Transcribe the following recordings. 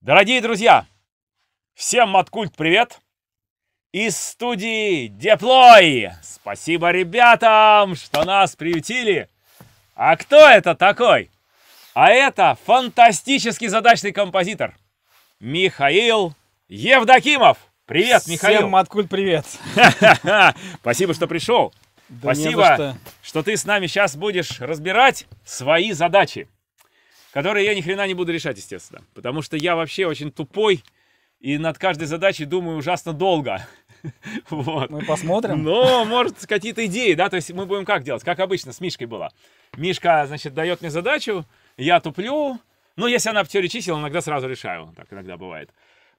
Дорогие друзья, всем Маткульт привет! Из студии Деплой! Спасибо ребятам, что нас приютили! А кто это такой? А это фантастический задачный композитор Михаил Евдокимов! Привет, Михаил! Всем Маткульт привет! Спасибо, что пришел! Да Спасибо, что. что ты с нами сейчас будешь разбирать свои задачи которые я ни хрена не буду решать, естественно. Потому что я вообще очень тупой, и над каждой задачей думаю ужасно долго. Вот. Мы посмотрим. Но, может, какие-то идеи, да, то есть мы будем как делать, как обычно с Мишкой было. Мишка, значит, дает мне задачу, я туплю, ну, если она в теории чисел, иногда сразу решаю, так иногда бывает.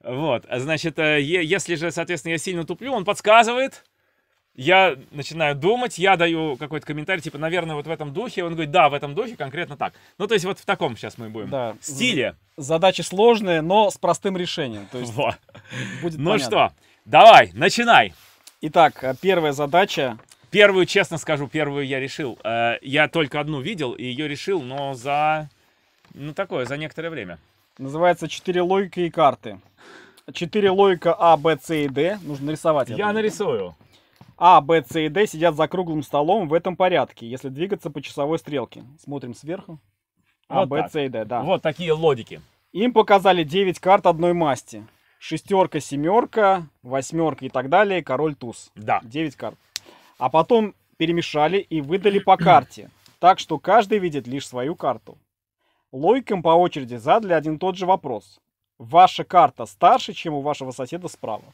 Вот, значит, э, если же, соответственно, я сильно туплю, он подсказывает, я начинаю думать, я даю какой-то комментарий, типа, наверное, вот в этом духе. Он говорит, да, в этом духе конкретно так. Ну, то есть вот в таком сейчас мы будем да. стиле. Задачи сложные, но с простым решением. То есть Во. будет Ну понятно. что, давай, начинай. Итак, э, первая задача. Первую, честно скажу, первую я решил. Э, я только одну видел, и ее решил, но за... Ну, такое, за некоторое время. Называется «Четыре логики и карты». Четыре логика А, Б, С и Д. Нужно нарисовать. Я, я нарисую. А, Б, С и Д сидят за круглым столом в этом порядке, если двигаться по часовой стрелке. Смотрим сверху. А, Б, так. С и Д, да. Вот такие лодики. Им показали 9 карт одной масти. Шестерка, семерка, восьмерка и так далее, король туз. Да. 9 карт. А потом перемешали и выдали по карте, так что каждый видит лишь свою карту. Логикам по очереди задали один тот же вопрос. Ваша карта старше, чем у вашего соседа справа.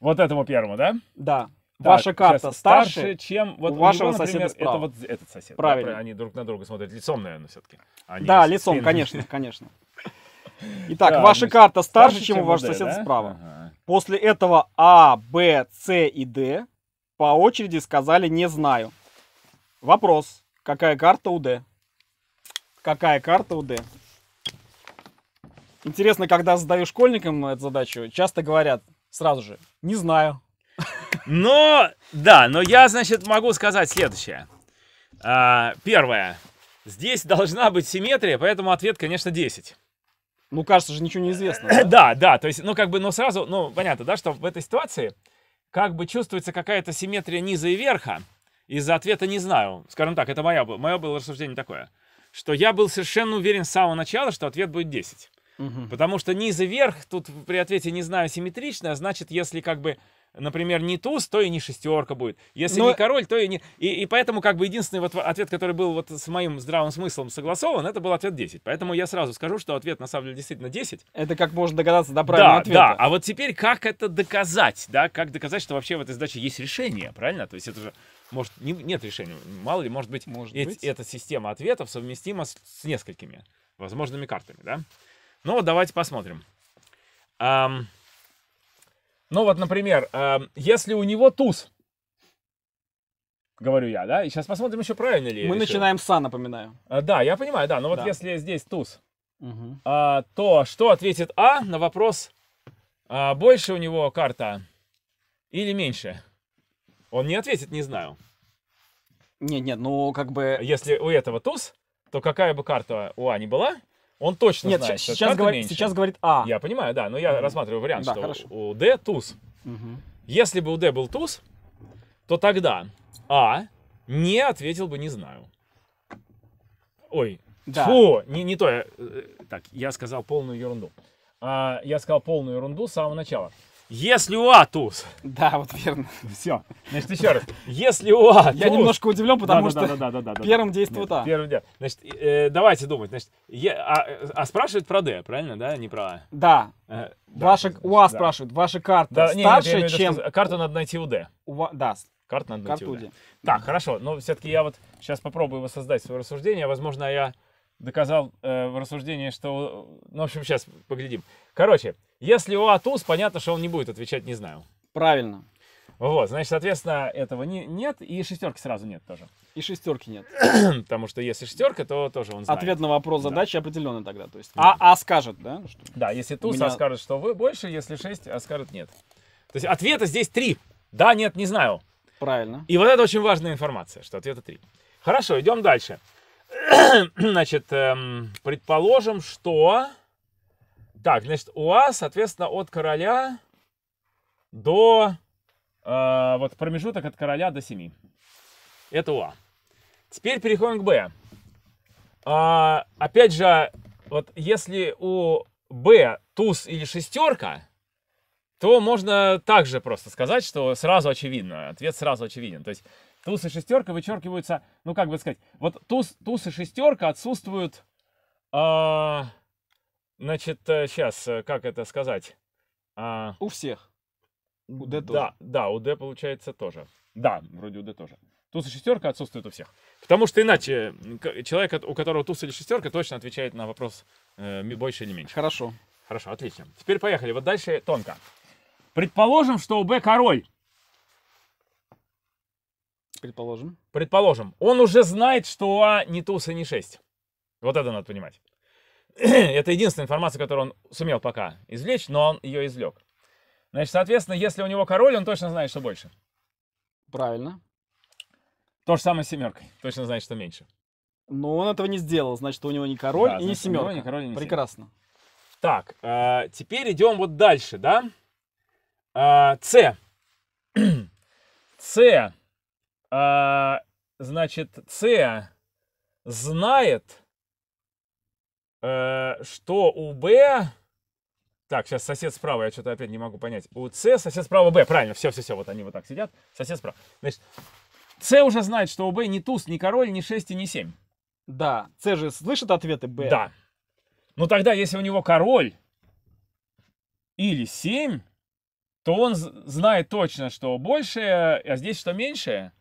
Вот этому первому, да? Да. Ваша карта старше, чем вот у вашего него, например, справа. Это вот этот сосед. Правильно. Они друг на друга смотрят лицом, наверное, все-таки. А да, лицом, конечно, конечно. Итак, да, ваша ну, карта старше, старше чем, чем у вашего соседа да? справа. Ага. После этого А, Б, С и Д по очереди сказали «не знаю». Вопрос. Какая карта у Д? Какая карта у Д? Интересно, когда задаю школьникам эту задачу, часто говорят сразу же «не знаю». Но, да, но я, значит, могу сказать следующее. А, первое. Здесь должна быть симметрия, поэтому ответ, конечно, 10. Ну, кажется же, ничего не известно. Да? да, да, то есть, ну, как бы, ну, сразу, ну, понятно, да, что в этой ситуации как бы чувствуется какая-то симметрия низа и верха. Из-за ответа не знаю. Скажем так, это мое, мое было рассуждение такое, что я был совершенно уверен с самого начала, что ответ будет 10. Угу. Потому что низ и верх тут при ответе не знаю симметрично, а значит, если как бы например, не туз, то и не шестерка будет. Если Но... не король, то и не... И, и поэтому как бы единственный вот ответ, который был вот с моим здравым смыслом согласован, это был ответ 10. Поэтому я сразу скажу, что ответ на самом деле действительно 10. Это как можно догадаться до правильного да, ответа. Да, а вот теперь как это доказать, да? Как доказать, что вообще в этой задаче есть решение, правильно? То есть это же может, не, нет решения. Мало ли, может быть, может э- быть. эта система ответов совместима с, с несколькими возможными картами, да? Ну вот давайте посмотрим. Um, ну вот, например, э, если у него туз, говорю я, да, и сейчас посмотрим еще правильно ли Мы начинаем с А, напоминаю. Э, да, я понимаю, да, но вот да. если здесь туз, угу. э, то что ответит А на вопрос, э, больше у него карта или меньше? Он не ответит, не знаю. Нет, нет, ну как бы... Если у этого туз, то какая бы карта у А не была, он точно Нет, знает, сейчас, сейчас, говорит, сейчас говорит А. Я понимаю, да, но я mm-hmm. рассматриваю вариант, да, что хорошо. у Д туз. Угу. Если бы у Д был туз, то тогда А не ответил бы «не знаю». Ой, да. фу, не, не то я... Э, э, так, я сказал полную ерунду. А, я сказал полную ерунду с самого начала. Если УА туз. Да, вот верно. Все. Значит, еще раз. Если УА туз. Я немножко удивлен, потому что первым действует А. Первым Значит, э, э, давайте думать. Значит, а, а спрашивает про Д, правильно, да? Не про А. Да. Э, ваша, УА а спрашивает, ваша карта старше, чем... карту надо найти у Д. УА, да. Карту надо найти Карту Д. Так, хорошо. Но все-таки я вот сейчас попробую воссоздать свое рассуждение. Возможно, я доказал э, в рассуждении, что... Ну, в общем, сейчас поглядим. Короче, если у Атус, понятно, что он не будет отвечать «не знаю». Правильно. Вот, значит, соответственно, этого не, нет, и шестерки сразу нет тоже. И шестерки нет. Потому что если шестерка, то тоже он знает. Ответ на вопрос задачи да. определенный тогда. То есть А, а скажет, да? Что... Да, если туз, меня... а скажет, что вы больше, если шесть, а скажет нет. То есть ответа здесь три. Да, нет, не знаю. Правильно. И вот это очень важная информация, что ответа три. Хорошо, идем дальше. Значит, эм, предположим, что так, значит, УА, соответственно, от короля до... Э, вот промежуток от короля до 7. Это УА. Теперь переходим к Б. А, опять же, вот если у Б туз или шестерка, то можно также просто сказать, что сразу очевидно, ответ сразу очевиден. То есть туз и шестерка вычеркиваются, ну как бы сказать, вот туз, туз и шестерка отсутствуют... А, Значит, сейчас, э, э, как это сказать? А... У всех. У Д тоже. Да, да, у Д получается тоже. Да, вроде у Д тоже. Туз и шестерка отсутствует у всех. Потому что иначе человек, у которого туз или шестерка, точно отвечает на вопрос э, больше или меньше. Хорошо. Хорошо, отлично. Теперь поехали. Вот дальше тонко. Предположим, что у Б король. Предположим. Предположим. Он уже знает, что у А не туз и не шесть. Вот это надо понимать. это единственная информация, которую он сумел пока извлечь, но он ее извлек. Значит, соответственно, если у него король, он точно знает, что больше. Правильно. То же самое с семеркой. Точно знает, что меньше. Но он этого не сделал, значит, у него не король да, и значит, не семерка. Него не король, не Прекрасно. Семерка. Так, э, теперь идем вот дальше, да? С. Э, С. Э, значит, С знает Э, что у Б... Так, сейчас сосед справа, я что-то опять не могу понять. У С сосед справа Б, правильно, все, все, все, вот они вот так сидят, сосед справа. Значит, С уже знает, что у Б не туз, не король, не 6 и не 7. Да, С же слышит ответы Б. Да. Ну тогда, если у него король или 7, то он знает точно, что больше. а здесь что меньше?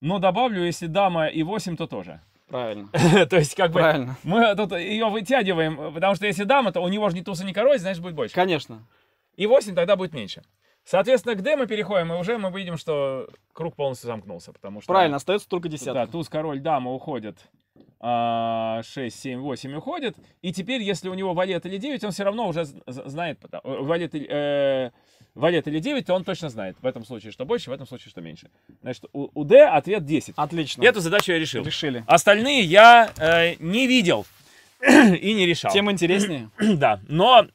Но добавлю, если дама и 8, то тоже. Правильно. то есть, как бы, Правильно. мы тут ее вытягиваем, потому что если дама, то у него же ни туса, ни король, значит, будет больше. Конечно. И 8 тогда будет меньше. Соответственно, к Д мы переходим, и уже мы видим, что круг полностью замкнулся, потому что... Правильно, остается только десятка. Да, туз, король, дама уходят. 6, 7, 8 уходит. И теперь, если у него валет или 9, он все равно уже знает... Э, валет или... Э, валет или 9, то он точно знает в этом случае, что больше, в этом случае, что меньше. Значит, у, у D ответ 10. Отлично. Эту задачу я решил. Решили. Остальные я э, не видел и не решал. Тем интереснее. да, но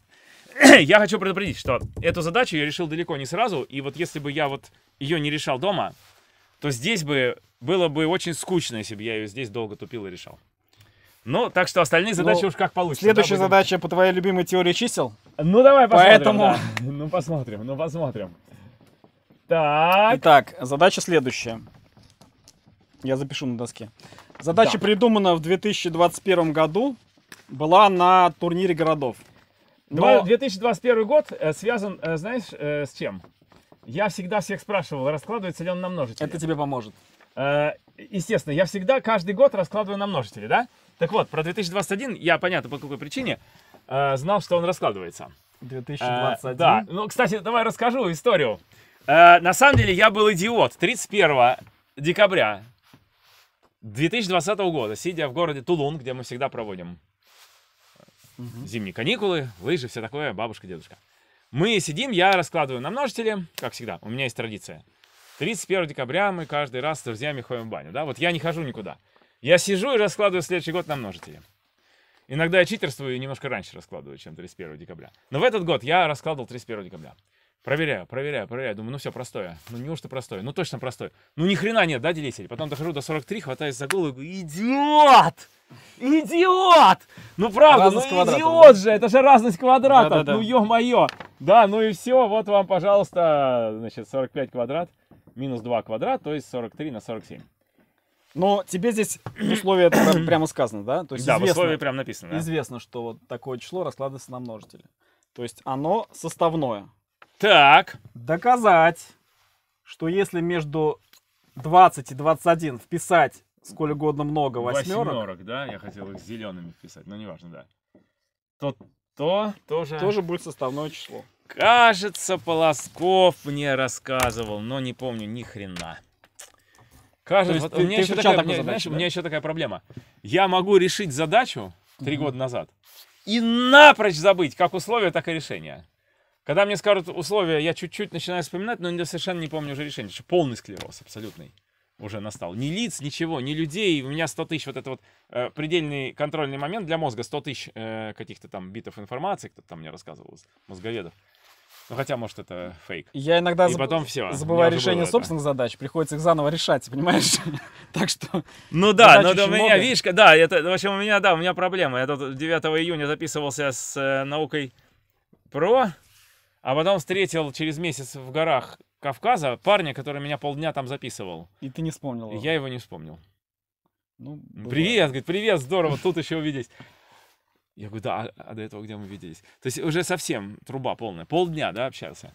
я хочу предупредить, что эту задачу я решил далеко не сразу, и вот если бы я вот ее не решал дома, то здесь бы было бы очень скучно, если бы я ее здесь долго тупил и решал. Ну, так что остальные ну, задачи Но уж как получится. Следующая да, задача по твоей любимой теории чисел. Ну давай посмотрим. Поэтому... Да. Ну посмотрим, ну посмотрим. Так. Итак, задача следующая. Я запишу на доске. Задача да. придумана в 2021 году. Была на турнире городов. Но... 2021 год э, связан, э, знаешь, э, с чем? Я всегда всех спрашивал, раскладывается ли он на множители. Это тебе поможет. Естественно, я всегда каждый год раскладываю на множители, да? Так вот, про 2021 я, понятно, по какой причине, э, знал, что он раскладывается. 2021? Э, да. Ну, кстати, давай расскажу историю. Э, на самом деле я был идиот. 31 декабря 2020 года, сидя в городе Тулун, где мы всегда проводим угу. зимние каникулы, лыжи, все такое, бабушка, дедушка. Мы сидим, я раскладываю на множители, как всегда, у меня есть традиция. 31 декабря мы каждый раз с друзьями ходим в баню, да, вот я не хожу никуда. Я сижу и раскладываю следующий год на множители. Иногда я читерствую и немножко раньше раскладываю, чем 31 декабря. Но в этот год я раскладывал 31 декабря. Проверяю, проверяю, проверяю. Думаю, ну все, простое. Ну неужто простое? Ну точно простое. Ну ни хрена нет, да, делитель? Потом дохожу до 43, хватаюсь за голову и говорю, идиот! Идиот! Ну правда, разность ну идиот да? же, это же разность квадратов. Да, да, да. Ну ё-моё. Да, ну и все, вот вам, пожалуйста, значит, 45 квадрат минус 2 квадрат, то есть 43 на 47. Но тебе здесь условия прямо сказано, да? То есть да, известно, в условии прямо написано. Да. Известно, что вот такое число раскладывается на множители. То есть оно составное. Так. Доказать, что если между 20 и 21 вписать сколь угодно много восьмерок... Восьмерок, да? Я хотел их зелеными вписать, но неважно, да. То, то тоже... Тоже будет составное число. Кажется, Полосков мне рассказывал, но не помню ни хрена. Кажется, есть, вот у, меня еще такая, мне, задачу, знаешь, да? у меня еще такая проблема. Я могу решить задачу три года назад и напрочь забыть как условия, так и решение. Когда мне скажут условия, я чуть-чуть начинаю вспоминать, но я совершенно не помню уже решение. Что полный склероз абсолютный уже настал. Ни лиц, ничего, ни людей. У меня 100 тысяч, вот это вот э, предельный контрольный момент для мозга, 100 тысяч э, каких-то там битов информации, кто-то там мне рассказывал, мозговедов. Ну, хотя, может, это фейк. Я иногда и заб... потом все. забываю решение собственных задач, приходится их заново решать, понимаешь? так что... Ну да, но да, у меня, много. видишь, да, это, в общем, у меня, да, у меня проблема. Я тут 9 июня записывался с э, наукой про, а потом встретил через месяц в горах Кавказа парня, который меня полдня там записывал. И ты не вспомнил его? Я его не вспомнил. Ну, привет, говорит, привет, здорово, тут еще увидеть. Я говорю, да, а, а до этого где мы виделись? То есть уже совсем труба полная, полдня, да, общался.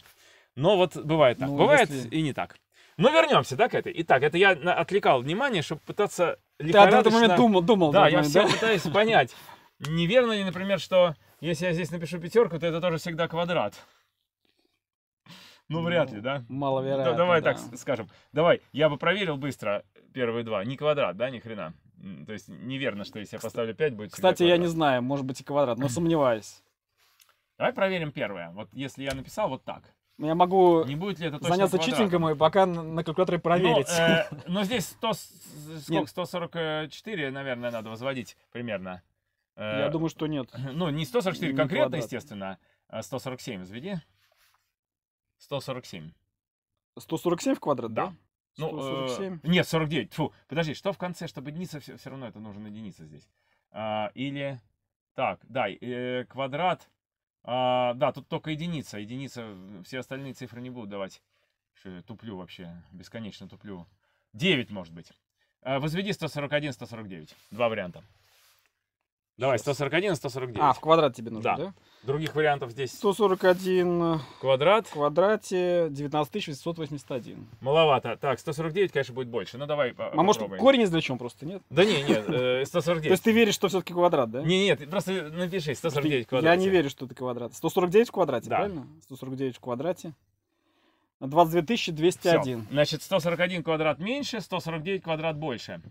Но вот бывает так, ну, бывает если... и не так. Но вернемся, да, к этой. Итак, это я отвлекал внимание, чтобы пытаться лихорадочно... Ты от этого момента думал, думал. Да, я все да? пытаюсь понять, неверно ли, например, что если я здесь напишу пятерку, то это тоже всегда квадрат. Ну, ну вряд ли, ну, да? Маловероятно, да, Давай да. так скажем. Давай, я бы проверил быстро первые два. Не квадрат, да, ни хрена. То есть неверно, что если я поставлю 5, будет Кстати, я не знаю, может быть и квадрат, но сомневаюсь. Давай проверим первое. Вот если я написал вот так. Я могу не будет ли это заняться квадратом? читингом и пока на калькуляторе ну, проверить. Но, э, но ну, здесь 100, сколько, нет. 144, наверное, надо возводить примерно. Э, я э, думаю, что нет. Ну, не 144 не конкретно, квадрат. естественно, а 147 заведи. 147. 147 в квадрат, да? да? Ну, 147? Э, нет, 49. Фу, подожди, что в конце, чтобы единица, все, все равно это нужно единица здесь. А, или, так, да, э, квадрат, а, да, тут только единица, единица, э, все остальные цифры не будут давать. Что, туплю вообще, бесконечно туплю. 9, может быть. А, возведи 141, 149. Два варианта. Давай, 141, 149. А, в квадрат тебе нужно, да? да? Других вариантов здесь. 141 квадрат. в квадрате 19881. Маловато. Так, 149, конечно, будет больше. Ну, давай А может, корень извлечем просто, нет? Да не, нет, 149. То есть ты веришь, что все-таки квадрат, да? Не, нет, просто напиши 149 квадрат. Я не верю, что это квадрат. 149 в квадрате, правильно? 149 в квадрате. 22 201. Значит, 141 квадрат меньше, 149 квадрат больше.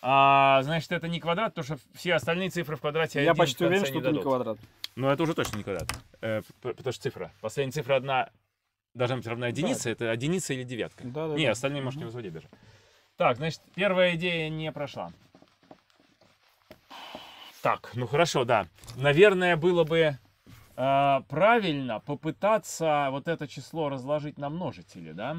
А, значит, это не квадрат, потому что все остальные цифры в квадрате Я почти уверен, что это не квадрат. Но ну, это уже точно не квадрат. Э, потому что цифра. Последняя цифра одна должна быть равна единице. Да. Это единица или девятка. Да, да, не, да. остальные, может, угу. не возводить даже. Так, значит, первая идея не прошла. Так, ну хорошо, да. Наверное, было бы э, правильно попытаться вот это число разложить на множители, да?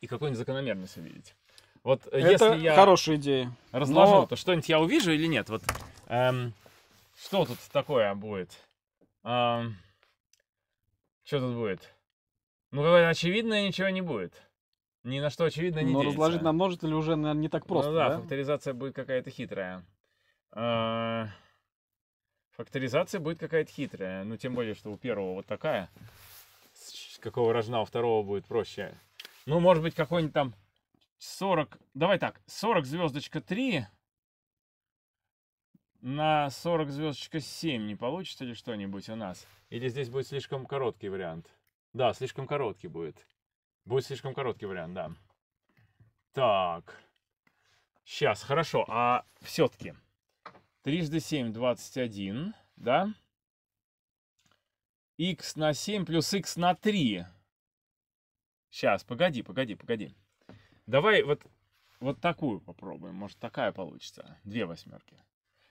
И какую-нибудь закономерность увидеть. Вот э, Это если я хорошая идея. Разложу, но... то что-нибудь я увижу или нет? Вот эм, что тут такое будет? Эм, что тут будет? Ну, какое очевидно, ничего не будет. Ни на что очевидно не Но ну, делится. разложить на множители уже, наверное, не так просто, ну, да? да? факторизация будет какая-то хитрая. Э, факторизация будет какая-то хитрая. Ну, тем более, что у первого вот такая. С какого рожна у второго будет проще. Ну, может быть, какой-нибудь там 40, давай так, 40 звездочка 3 на 40 звездочка 7 не получится ли что-нибудь у нас? Или здесь будет слишком короткий вариант? Да, слишком короткий будет. Будет слишком короткий вариант, да. Так. Сейчас, хорошо. А все-таки. Трижды 7, 21, да? X на 7 плюс x на 3. Сейчас, погоди, погоди, погоди. Давай вот, вот такую попробуем. Может, такая получится. Две восьмерки.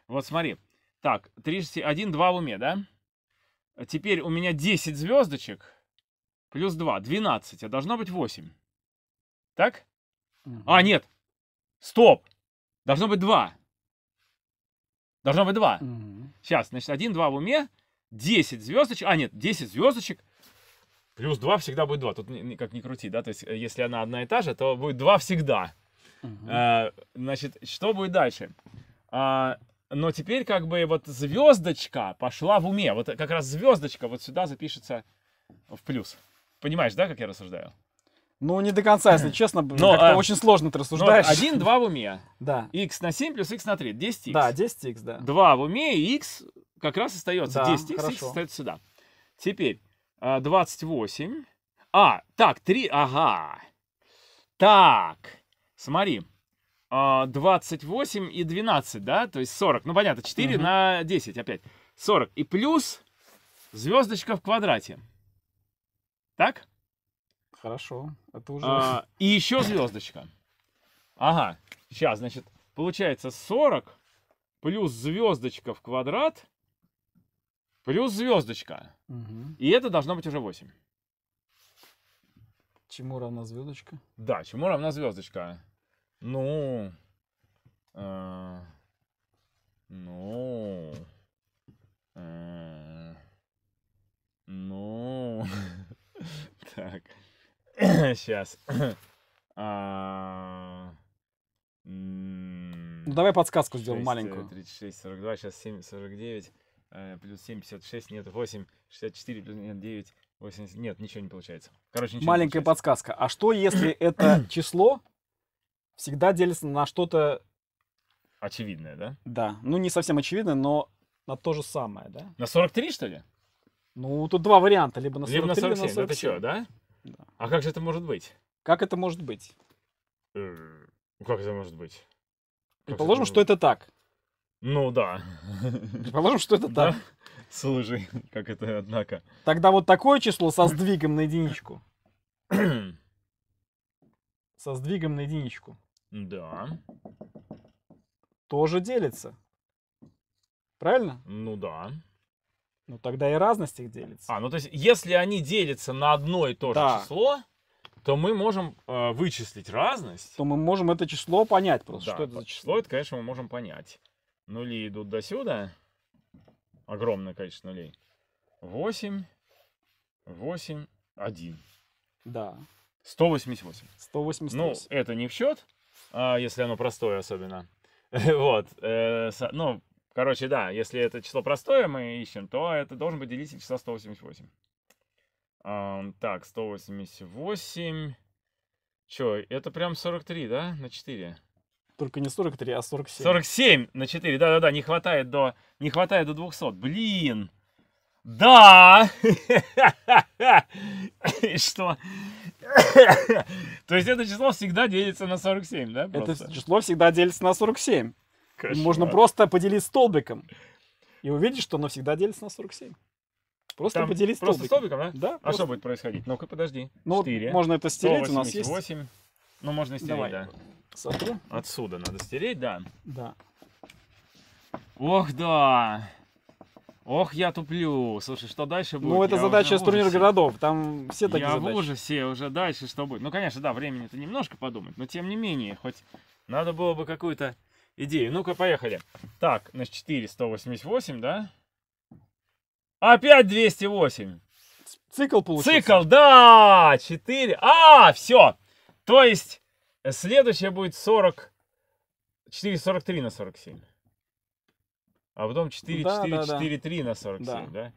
Вот смотри. Так, 31, 2 в уме, да? Теперь у меня 10 звездочек плюс 2, 12, а должно быть 8. Так? А, нет. Стоп. Должно быть 2. Должно быть 2. Сейчас, значит, 1, 2 в уме, 10 звездочек. А, нет, 10 звездочек Плюс 2 всегда будет 2. Тут как ни крути, да? То есть, э, если она одна и та же, то будет 2 всегда. Угу. значит, что будет дальше? А, но теперь как бы вот звездочка пошла в уме. Вот как раз звездочка вот сюда запишется в плюс. Понимаешь, да, как я рассуждаю? Ну, не до конца, если честно, но, как-то а, очень сложно ты рассуждаешь. 1, 2 в уме. Да. x на 7 плюс x на 3, 10x. Да, 10x, да. 2 в уме, и x как раз остается. Да, 10x, хорошо. x остается сюда. Теперь, 28. А, а, так, 3, ага. Так, смотри. 28 а, и 12, да? То есть 40. Ну, понятно, 4 угу. на 10 опять. 40. И плюс звездочка в квадрате. Так? Хорошо. Это уже... А, и еще звездочка. Ага. Сейчас, значит, получается 40 плюс звездочка в квадрат Плюс звездочка. Угу. И это должно быть уже 8. Чему равна звездочка? Да, чему равна звездочка? Ну... Э, ну... Э, ну... Так. Сейчас. А, ну, давай подсказку сделаем э, маленькую. 36, 42, сейчас 7, 49. Э, плюс 7, 56, нет, 8, 64, плюс нет, 9, 80, нет, ничего не получается. Короче, ничего Маленькая не получается. подсказка. А что, если это число всегда делится на что-то... Очевидное, да? Да. Ну, не совсем очевидное, но на то же самое, да? На 43, что ли? Ну, тут два варианта. Либо на 43, либо на 47. Либо на 47. Это что, да? да? А как же это может быть? Как это может быть? Э, ну, как это может быть? Предположим, что это так. Ну да. Предположим, что это так. Да. Слушай, как это, однако. Тогда вот такое число со сдвигом на единичку. со сдвигом на единичку. Да. Тоже делится. Правильно? Ну да. Ну тогда и разность их делится. А, ну то есть, если они делятся на одно и то же число, то мы можем э, вычислить разность. То мы можем это число понять просто. Да, что это за число, это, конечно, мы можем понять нули идут до сюда. Огромное количество нулей. 8, 8, 1. Да. 188. 188. Ну, это не в счет, а если оно простое особенно. вот. Э, ну, короче, да, если это число простое мы ищем, то это должен быть делитель числа 188. Um, а, так, 188. Че, это прям 43, да? На 4. Только не 43, а 47. 47 на 4, да-да-да, не хватает до, не хватает до 200. Блин! Да! И Что? То есть это число всегда делится на 47, да? Просто? Это число всегда делится на 47. Кошмар. Можно просто поделить столбиком. И увидишь, что оно всегда делится на 47. Просто Там поделить столбиком. Просто столбиком, да? Да. А просто... что будет происходить? Ну-ка, подожди. Ну, 4. Можно это стереть, у нас есть... 8. Ну, можно стереть, Давай. да. Сотру? Отсюда надо стереть, да? Да. Ох, да. Ох, я туплю. Слушай, что дальше ну, будет? Ну, это я задача из турнира городов. Там все такие я задачи. Я уже все уже дальше, что будет. Ну, конечно, да, времени-то немножко подумать, но тем не менее, хоть надо было бы какую-то идею. Ну-ка, поехали. Так, на 4, 188, да? Опять 208. Цикл получился. Цикл, да! 4. А, все. То есть, Следующее будет 40... 4,43 на 47. А потом 4, да, 4, да, 4, да. 3 на 47, да? да?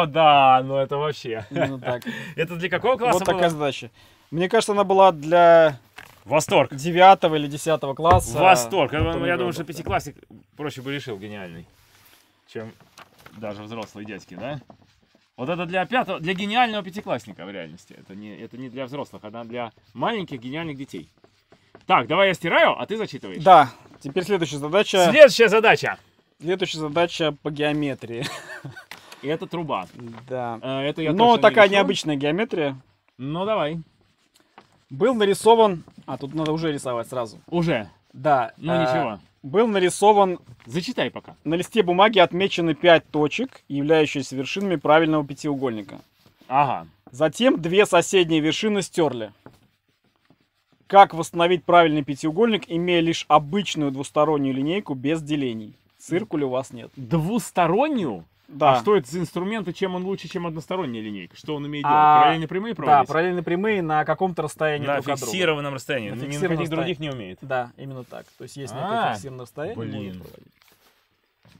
О, да, ну это вообще. Ну это для какого класса Вот такая задача. Мне кажется, она была для... Восторг. Девятого или десятого класса. Восторг. Я, думаю, что пятиклассник проще бы решил гениальный, чем даже взрослые дядьки, да? Вот это для пятого, для гениального пятиклассника в реальности. Это не, это не для взрослых, она для маленьких гениальных детей. Так, давай я стираю, а ты зачитываешь. Да. Теперь следующая задача. Следующая задача. Следующая задача по геометрии. И это труба. Да. Э, это я ну, Но такая не необычная геометрия. Ну давай. Был нарисован... А, тут надо уже рисовать сразу. Уже? Да. Ну э, ничего. Был нарисован... Зачитай пока. На листе бумаги отмечены пять точек, являющиеся вершинами правильного пятиугольника. Ага. Затем две соседние вершины стерли. Как восстановить правильный пятиугольник, имея лишь обычную двустороннюю линейку без делений? Циркуля у вас нет. Двустороннюю? Да. А что это за инструмент и чем он лучше, чем односторонняя линейка? Что он умеет делать? Параллельные прямые проводить? Да, Параллельные прямые на каком-то расстоянии на друг от друга. фиксированном расстоянии. На Ни на каких других не умеет. Да, именно так. То есть есть некое а, фиксированное расстояние, блин. проводить.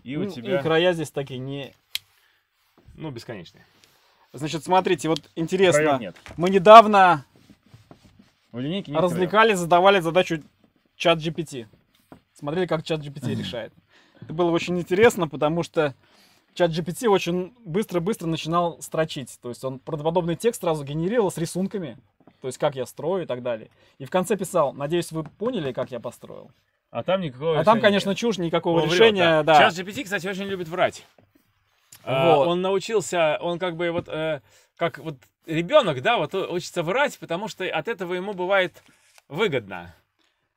И у ну, тебя... И края здесь такие не... Ну, бесконечные. Значит, смотрите, вот интересно. Мы недавно у ну, линейки нет Развлекали, задавали задачу чат GPT. Смотрели, как чат GPT решает. Это было очень интересно, потому что чат GPT очень быстро-быстро начинал строчить. То есть он правдоподобный текст сразу генерировал с рисунками. То есть как я строю и так далее. И в конце писал, надеюсь, вы поняли, как я построил. А там никакого А решения. там, конечно, чушь, никакого он решения. Врет, да. да. Чат GPT, кстати, очень любит врать. А, вот. А, он научился, он как бы вот, э, как вот ребенок, да, вот учится врать, потому что от этого ему бывает выгодно.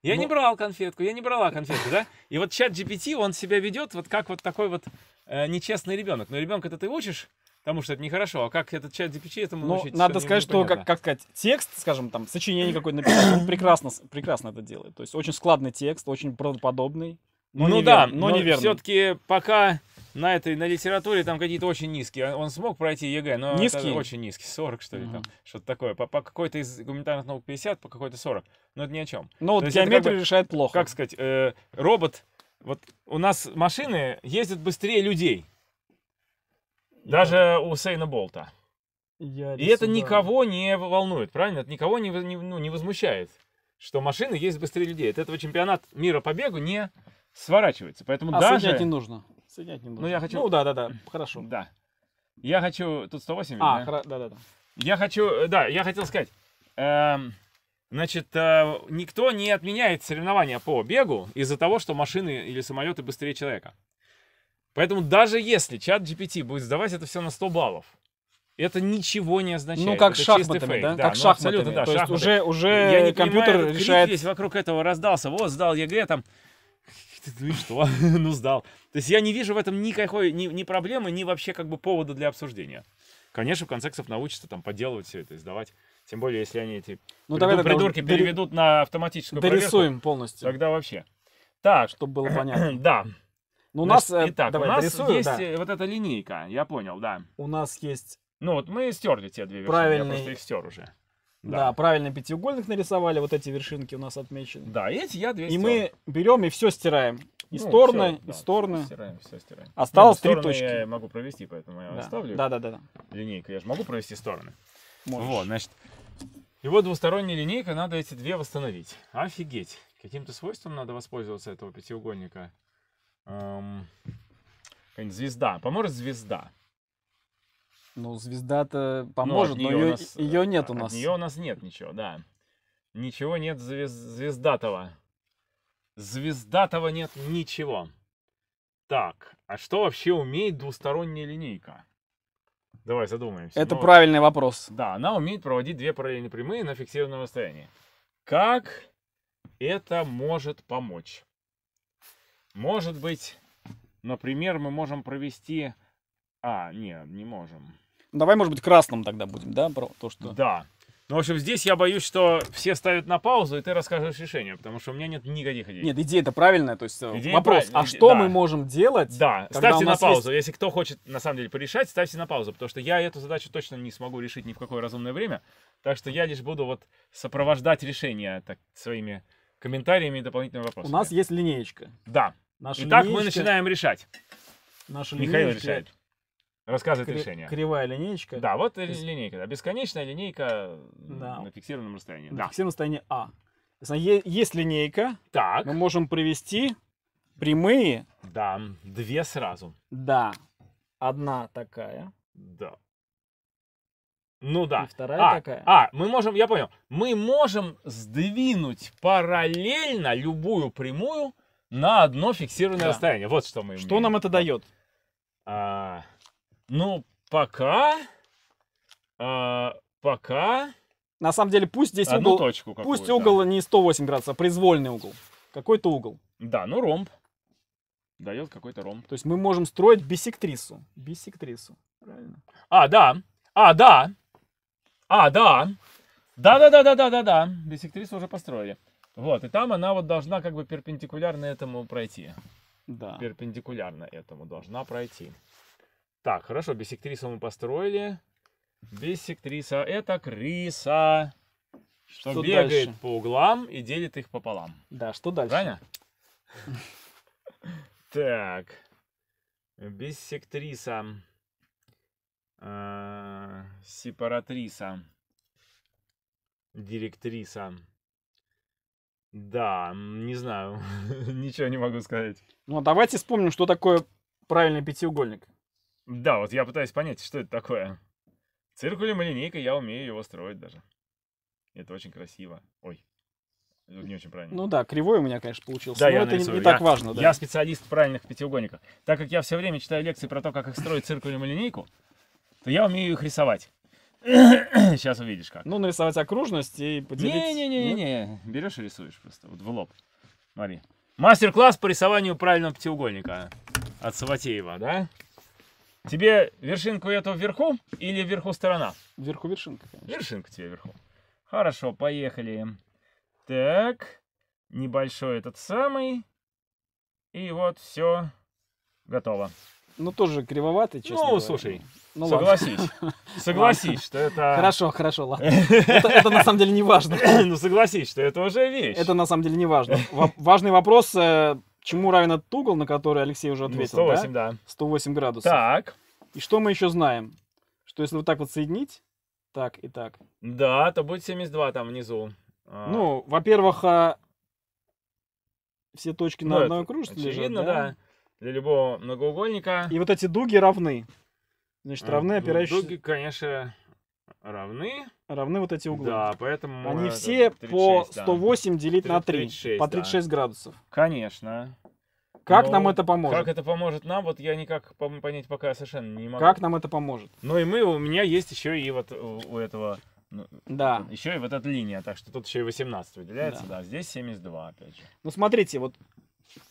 Я Но... не ну, брал конфетку, я не брала конфетку, да? И вот чат GPT, он себя ведет вот как вот такой вот э, нечестный ребенок. Но ребенка это ты учишь, потому что это нехорошо. А как этот чат GPT этому Но ну, учить? Надо сказать, что, как, как сказать, текст, скажем, там, сочинение какое-то написать, он прекрасно, прекрасно это делает. То есть очень складный текст, очень правдоподобный. Но ну неверный, да, но, но неверно. все-таки пока на этой, на литературе там какие-то очень низкие. Он смог пройти ЕГЭ, но низкий? очень низкий, 40 что ли mm-hmm. там, что-то такое. По, по какой-то из гуманитарных наук 50, по какой-то 40. Но это ни о чем. Но ну, вот геометрию как бы, решает плохо. Как сказать, э, робот, вот у нас машины ездят быстрее людей. Даже yeah. у Сейна Болта. Я и это никого не волнует, правильно? Это никого не, не, ну, не возмущает, что машины ездят быстрее людей. От этого чемпионат мира по бегу не сворачивается. Поэтому а даже... не нужно. Соединять не ну, нужно. Ну, я хочу... Ну, да, да, да, хорошо. Да. Я хочу... Тут 108? А, да? Хра... да, да, да. Я хочу... Э, да, я хотел сказать. Эм... Значит, э, никто не отменяет соревнования по бегу из-за того, что машины или самолеты быстрее человека. Поэтому даже если чат GPT будет сдавать это все на 100 баллов, это ничего не означает. Ну, как это шахматами, да? да? Как ну, шахматами. Да, То шахматы. есть уже, уже Я не компьютер понимаю, решает... весь вокруг этого раздался. Вот, сдал ЕГЭ, там, ну и что? ну сдал. То есть я не вижу в этом никакой ни, ни проблемы, ни вообще как бы повода для обсуждения. Конечно, в конце концов научатся там подделывать все это, сдавать Тем более, если они эти ну, давай тогда придурки дори... переведут на автоматическую Дорисуем проверку, полностью. Тогда вообще. Так. Чтобы было понятно. да. Ну, у нас, э, Итак, давай, у нас дорисуем, есть да. Э, вот эта линейка, я понял, да. У нас есть... Ну, вот мы стерли те две вершины, Правильный... я просто их стер уже. Да. да, правильно пятиугольник нарисовали, вот эти вершинки у нас отмечены. Да, эти я 200. И мы берем и все стираем. И ну, стороны, все, и да, стороны. Все стираем, все стираем. Осталось ну, три точки. Я могу провести, поэтому я да. оставлю. Да, да, да, да. Линейка, я же могу провести стороны. Можешь. Вот, значит. И вот двусторонняя линейка, надо эти две восстановить. Офигеть. Каким-то свойством надо воспользоваться этого пятиугольника. Эм, звезда. Поможет звезда. Ну, звезда-то ну, поможет, ну, но ее, нас, ее нет у нас. От у нас нет ничего, да. Ничего нет звез, звездатого. Звездатого нет ничего. Так, а что вообще умеет двусторонняя линейка? Давай задумаемся. Это ну, правильный вопрос. Да, она умеет проводить две параллельные прямые на фиксированном расстоянии. Как это может помочь? Может быть, например, мы можем провести... А, нет, не можем. Давай, может быть, красным тогда будем, да, про то, что... Да. Ну, в общем, здесь я боюсь, что все ставят на паузу, и ты расскажешь решение, потому что у меня нет никаких идей. Нет, идея-то правильная, то есть э, идея вопрос, прав... а что да. мы можем делать? Да, ставьте на паузу. Есть... Если кто хочет, на самом деле, порешать, ставьте на паузу, потому что я эту задачу точно не смогу решить ни в какое разумное время, так что я лишь буду вот сопровождать решение так, своими комментариями и дополнительными вопросами. У нас есть линеечка. Да. Наша Итак, линеечка... мы начинаем решать. Наша Михаил линеечка... решает. Рассказывает Кри- решение. Кривая линейка. Да, вот Бес... линейка. Да. Бесконечная линейка да. на фиксированном расстоянии. На да. фиксированном расстоянии А. Есть линейка. Так. Мы можем привести прямые. Да, две сразу. Да. Одна такая. Да. Ну да. И вторая а, такая. А, мы можем, я понял, мы можем сдвинуть параллельно любую прямую на одно фиксированное да. расстояние. Вот что мы. Что нам это дает? А, ну, пока... А, пока... На самом деле, пусть здесь Одну угол... Точку пусть угол да. не 108 градусов, а произвольный угол. Какой-то угол. Да, ну ромб. Дает какой-то ромб. То есть мы можем строить бисектрису. Бисектрису. Правильно. А, да. А, да. А, да. Да-да-да-да-да-да-да. Бисектрису уже построили. Вот, и там она вот должна как бы перпендикулярно этому пройти. Да. Перпендикулярно этому должна пройти. Так, хорошо, биссектрису мы построили. Биссектриса это крыса, что, что бегает дальше? по углам и делит их пополам. Да, что дальше? Правильно? Так. Биссектриса. Э, сепаратриса. Директриса. Да, не знаю. Ничего не могу сказать. Ну, давайте вспомним, что такое правильный пятиугольник. Да, вот я пытаюсь понять, что это такое. Циркулем и линейкой я умею его строить даже. Это очень красиво. Ой, не очень правильно. Ну да, кривой у меня, конечно, получился. Да, но я это нарисую. не, не так я, важно. Да. Я специалист в правильных пятиугольниках. Так как я все время читаю лекции про то, как их строить циркулем и линейку, то я умею их рисовать. Сейчас увидишь как. Ну, нарисовать окружность и поделить... Не-не-не, берешь и рисуешь просто, вот в лоб. Смотри. Мастер-класс по рисованию правильного пятиугольника от Саватеева, да? Тебе вершинку эту вверху или вверху сторона? Вверху вершинка, конечно. Вершинка тебе вверху. Хорошо, поехали. Так, небольшой этот самый. И вот все готово. Ну, тоже кривоватый, честно Ну, говоря. слушай, ну, согласись. Согласись, что это... Хорошо, хорошо, ладно. это на самом деле не важно. ну, согласись, что это уже вещь. Это на самом деле не важно. Важный вопрос э, Чему равен этот угол, на который Алексей уже ответил? Ну, 108, да? да. 108 градусов. Так. И что мы еще знаем? Что если вот так вот соединить, так и так. Да, то будет 72 там внизу. А. Ну, во-первых, а, все точки ну, на одной кружке лежат. да? да. Для любого многоугольника. И вот эти дуги равны. Значит, э, равны ну, опирающиеся... Дуги, конечно, равны. Равны вот эти углы. Да, поэтому... Они все 36, по 108 да. делить 36, на 3, 36, по 36 да. градусов. Конечно. Как Но нам это поможет? Как это поможет нам, вот я никак понять пока совершенно не могу. Как нам это поможет? Ну и мы, у меня есть еще и вот у этого... Ну, да. Еще и вот эта линия, так что тут еще и 18 выделяется, да. да. Здесь 72, опять же. Ну смотрите, вот...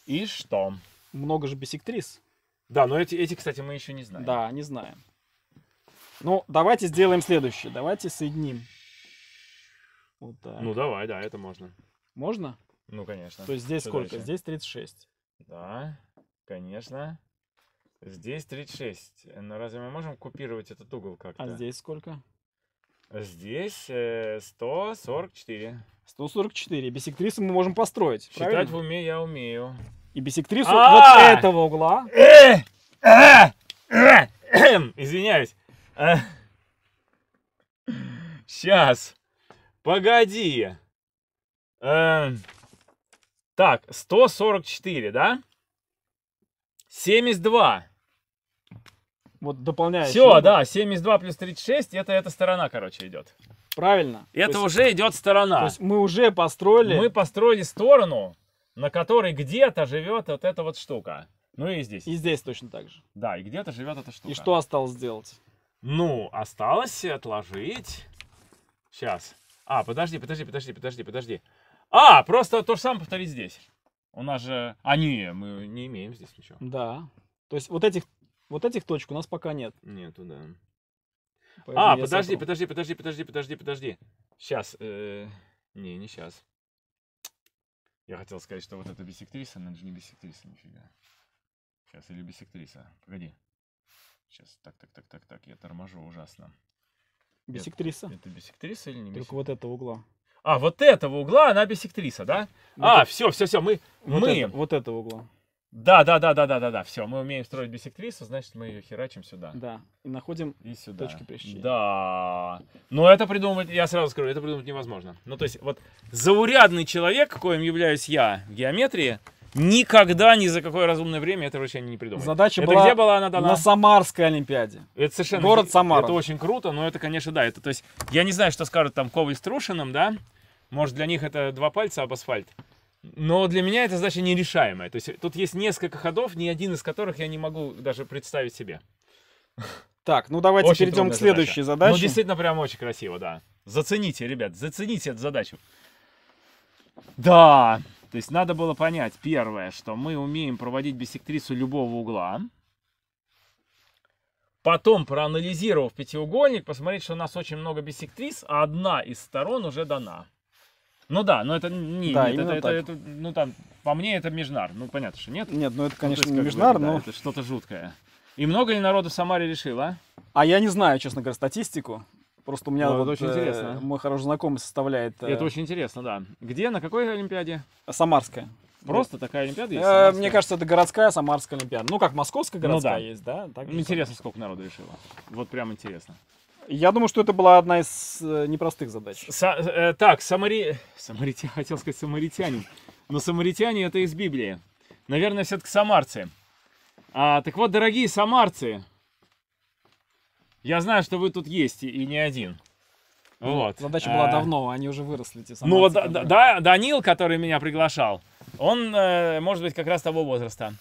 И что? Много же бисектрис. Да, но эти, эти, кстати, мы еще не знаем. Да, не знаем. Ну, давайте сделаем следующее. Давайте соединим. Вот так. Ну, давай, да, это можно. Можно? Ну, конечно. То есть здесь Что сколько? Дальше? Здесь 36. Да, конечно. Здесь 36. Но ну, разве мы можем купировать этот угол как-то? А здесь сколько? Здесь э, 144. 144. Бисектрису мы можем построить. Считать правильно? в уме я умею. И бисектрису а -а -а! вот этого угла. Э! Э! Э! Извиняюсь. А... Сейчас. Погоди. А... Так, 144, да? 72. Вот дополняю. Все, да, 72 плюс 36, это эта сторона, короче, идет. Правильно. Это есть, уже идет сторона. То есть мы уже построили... Мы построили сторону, на которой где-то живет вот эта вот штука. Ну и здесь. И здесь точно так же. Да, и где-то живет эта штука. И что осталось сделать? Ну, осталось отложить. Сейчас. А, подожди, подожди, подожди, подожди, подожди. А, просто то же самое повторить здесь. У нас же... А, не, мы не имеем здесь ничего. Да. То есть вот этих, вот этих точек у нас пока нет. Нету, да. Поэтому а, подожди, подожди, подожди, подожди, подожди, подожди. Сейчас. Э, не, не сейчас. Я хотел сказать, что вот эта бисектриса, она же не бисектриса, нифига. Сейчас, или бисектриса. Погоди. Сейчас, так, так, так, так, так, я торможу ужасно. Бисектриса? Это, это бисектриса или не бисектриса? Только вот этого угла. А, вот этого угла она бисектриса, да? Вот а, это... все, все, все, мы... Вот, мы... Это, вот этого угла. Да, да, да, да, да, да, да. Все, мы умеем строить бисектрису, значит, мы ее херачим сюда. Да. И находим и сюда. точки пересечения. Да. Но это придумать, я сразу скажу, это придумать невозможно. Ну, то есть, вот заурядный человек, коим являюсь я в геометрии, Никогда, ни за какое разумное время это вообще они не придумали. Задача это была, где была она дана? на Самарской Олимпиаде. Это совершенно... Город Самара. Это очень круто, но это, конечно, да. Это, то есть, я не знаю, что скажут там Ковы с Трушиным, да? Может, для них это два пальца об асфальт. Но для меня эта задача нерешаемая. То есть, тут есть несколько ходов, ни один из которых я не могу даже представить себе. Так, ну давайте очень перейдем к следующей задача. Ну, задаче. Ну, действительно, прям очень красиво, да. Зацените, ребят, зацените эту задачу. Да, то есть надо было понять, первое, что мы умеем проводить биссектрису любого угла. Потом, проанализировав пятиугольник, посмотреть, что у нас очень много биссектрис, а одна из сторон уже дана. Ну да, но это не, да, нет, это, это, это, ну там, по мне это межнар, ну понятно, что нет. Нет, ну это, ну, конечно, ну, не межнар, бы, но... Да, это что-то жуткое. И много ли народу в Самаре решило? А я не знаю, честно говоря, статистику. Просто у меня ну, вот, это очень э, интересно. мой хороший знакомый составляет... Э... Это очень интересно, да. Где, на какой Олимпиаде? Самарская. Просто да. такая Олимпиада есть? Э, самарская. Мне кажется, это городская Самарская Олимпиада. Ну, как Московская ну городская ну, да. есть, да? Так ну, интересно, сколько народу решило. Вот прям интересно. Я думаю, что это была одна из э, непростых задач. Са э, так, самари... Самаритя... Хотел сказать самаритянин. Но самаритяне это из Библии. Наверное, все-таки самарцы. А, так вот, дорогие самарцы, я знаю, что вы тут есть и не один. Ну, вот. Задача была э, давно, они уже выросли те самые. Ну вот, да, да, Данил, который меня приглашал, он, э, может быть, как раз того возраста.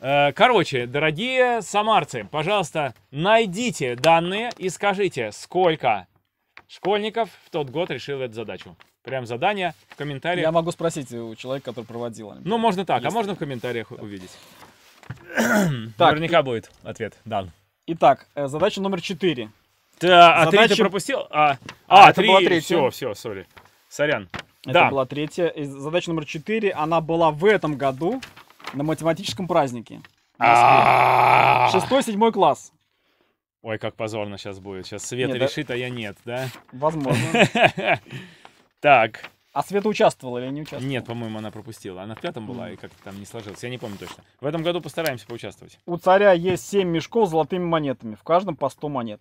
Э, короче, дорогие самарцы, пожалуйста, найдите данные и скажите, сколько школьников в тот год решил эту задачу. Прям задание в комментариях. Я могу спросить у человека, который проводил. Ну, можно так, а Есть. а можно в комментариях да. увидеть. Так, Наверняка будет ответ дан. Итак, э, задача номер 4. Да, задача... а три пропустил? А, а, а это была третья. все, все, сори. Сорян. Это да. была третья. Задача номер 4, она была в этом году на математическом празднике. Шестой, седьмой класс. Ой, как позорно сейчас будет. Сейчас Света решит, а я нет, да? Возможно. Так. А Света участвовала или не участвовала? Нет, по-моему, она пропустила. Она в пятом была и как-то там не сложилось. Я не помню точно. В этом году постараемся поучаствовать. У царя есть семь мешков с золотыми монетами. В каждом по 100 монет.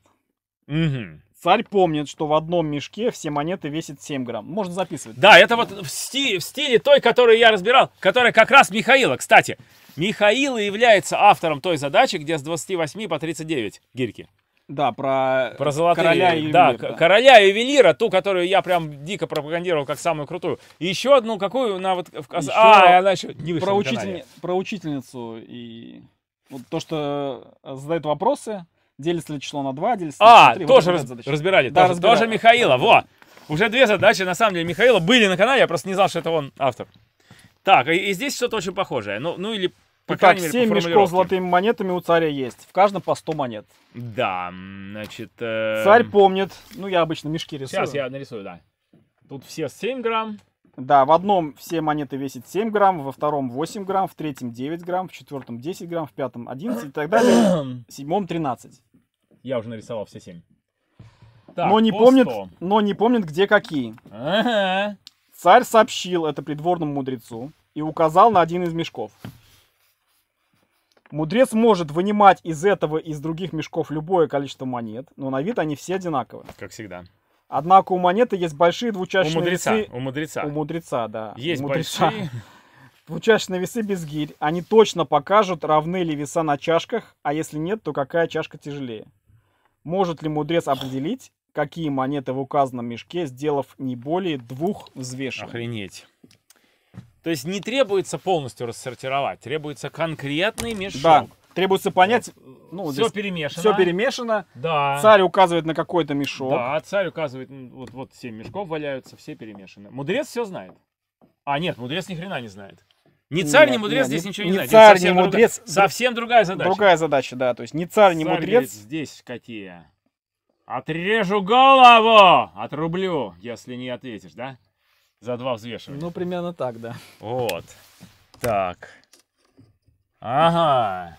Угу. Царь помнит, что в одном мешке все монеты весят 7 грамм. Можно записывать. Да, это вот в стиле, в стиле той, которую я разбирал, которая как раз Михаила, кстати. Михаил является автором той задачи, где с 28 по 39 гирьки. Да, про, про золотые, короля и ювелир. Да, да, короля и ювелира, ту, которую я прям дико пропагандировал как самую крутую. И еще одну, какую на вот... Еще а, она еще не про, учитель... про учительницу и... Вот то, что задают вопросы, делится ли число на два, делится ли а, на три. А, тоже вот раз... разбирали. Да, тоже, разбирали. тоже Михаила, во! Уже две задачи, на самом деле, Михаила были на канале, я просто не знал, что это он автор. Так, и, и здесь что-то очень похожее. Ну, ну или по Итак, 7 мешков с золотыми монетами у царя есть. В каждом по 100 монет. Да, значит... Э... Царь помнит. Ну, я обычно мешки рисую. Сейчас я нарисую, да. Тут все 7 грамм. Да, в одном все монеты весят 7 грамм, во втором 8 грамм, в третьем 9 грамм, в четвертом 10 грамм, в пятом 11 и так далее, в седьмом 13. Я уже нарисовал все 7. Так, но, не помнит, но не помнит, где какие. Царь сообщил это придворному мудрецу и указал на один из мешков. Мудрец может вынимать из этого, из других мешков любое количество монет, но на вид они все одинаковы. Как всегда. Однако у монеты есть большие двучашечные у мудреца, весы. У мудреца. У мудреца, да. Есть у мудреца. большие. Двучашечные весы без гирь. Они точно покажут, равны ли веса на чашках, а если нет, то какая чашка тяжелее. Может ли мудрец определить, какие монеты в указанном мешке, сделав не более двух взвешиваний? Охренеть. То есть не требуется полностью рассортировать, требуется конкретный мешок. Да, требуется понять, ну, все перемешано. Все перемешано. Да. Царь указывает на какой-то мешок. Да, царь указывает, вот, вот 7 мешков валяются, все перемешаны. Мудрец все знает. А, нет, мудрец ни хрена не знает. Ни царь, нет, ни мудрец нет, здесь не, ничего не, не знает. Царь, ни мудрец. Совсем другая задача. Другая задача, да. То есть не царь, не мудрец. Говорит, здесь какие? Отрежу голову! Отрублю, если не ответишь, да? За два взвешивания. Ну, примерно так, да. Вот. Так. Ага.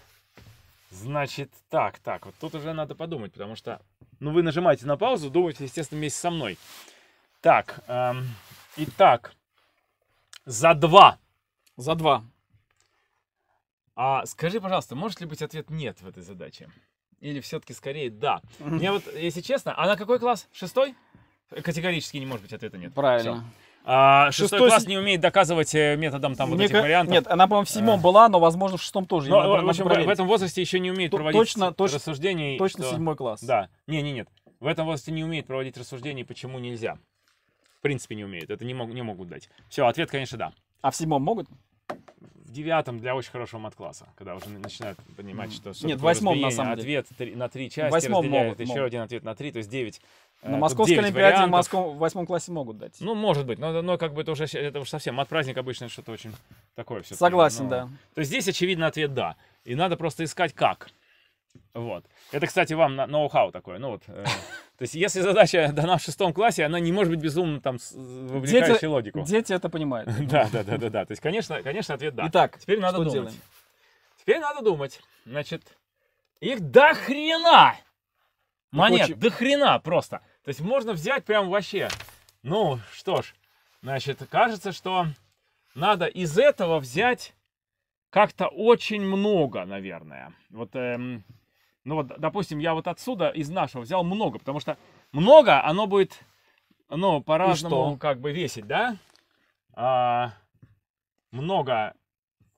Значит, так, так. Вот тут уже надо подумать, потому что... Ну, вы нажимаете на паузу, думаете, естественно, вместе со мной. Так. Эм, итак. За два. За два. А скажи, пожалуйста, может ли быть ответ «нет» в этой задаче? Или все-таки скорее «да»? Мне вот, если честно, а на какой класс? Шестой? Категорически не может быть ответа «нет». Правильно. Все. А, ну, шестой, шестой класс не умеет доказывать э, методом там вот этих к... вариантов. Нет, она, по-моему, в седьмом а. была, но, возможно, в шестом тоже. Но, в, общем, в этом возрасте еще не умеет Т- проводить точно, рассуждений. Точно что... седьмой класс. Да. Не, не, нет. В этом возрасте не умеет проводить рассуждений, почему нельзя. В принципе, не умеет. Это не, мог, не могут дать. Все, ответ, конечно, да. А в седьмом могут? В девятом для очень хорошего мат-класса, когда уже начинают понимать, что... Нет, в восьмом, на самом деле. Ответ на три части восьмом разделяют могут, еще могут. один ответ на три, то есть девять на э, московской олимпиаде в, Москве, в восьмом классе могут дать. Ну, может быть, но, но как бы это уже, это уже совсем от праздник обычно что-то очень такое все. Согласен, но... да. То есть здесь очевидно ответ «да». И надо просто искать «как». Вот. Это, кстати, вам ноу-хау такое. Ну вот. Э, то есть, если задача дана в шестом классе, она не может быть безумно там вовлекающей дети, логику. Дети это понимают. Да, да, да, да, да. То есть, конечно, конечно, ответ да. Итак, теперь надо думать. Делаем? Теперь надо думать. Значит, их до хрена! Монет, очень... до хрена просто. То есть можно взять прям вообще. Ну, что ж, значит, кажется, что надо из этого взять как-то очень много, наверное. Вот, эм, ну вот, допустим, я вот отсюда из нашего взял много, потому что много, оно будет, ну, по-разному как бы весить, да? А, много,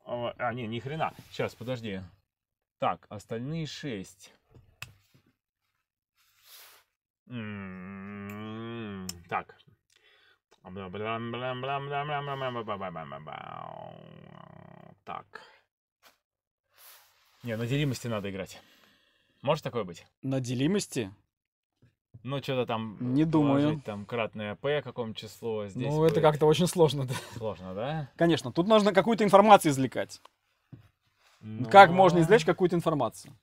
а, не, ни хрена. Сейчас, подожди. Так, остальные шесть. Так. Так. Не, на ну делимости надо играть. Может такое быть? На делимости? Ну, что-то там... Не э, думаю. Там кратное P каком число а здесь... Ну, это как-то очень сложно, да. Сложно, да? Конечно. Тут нужно какую-то информацию извлекать. Но... Ну, как можно извлечь какую-то информацию?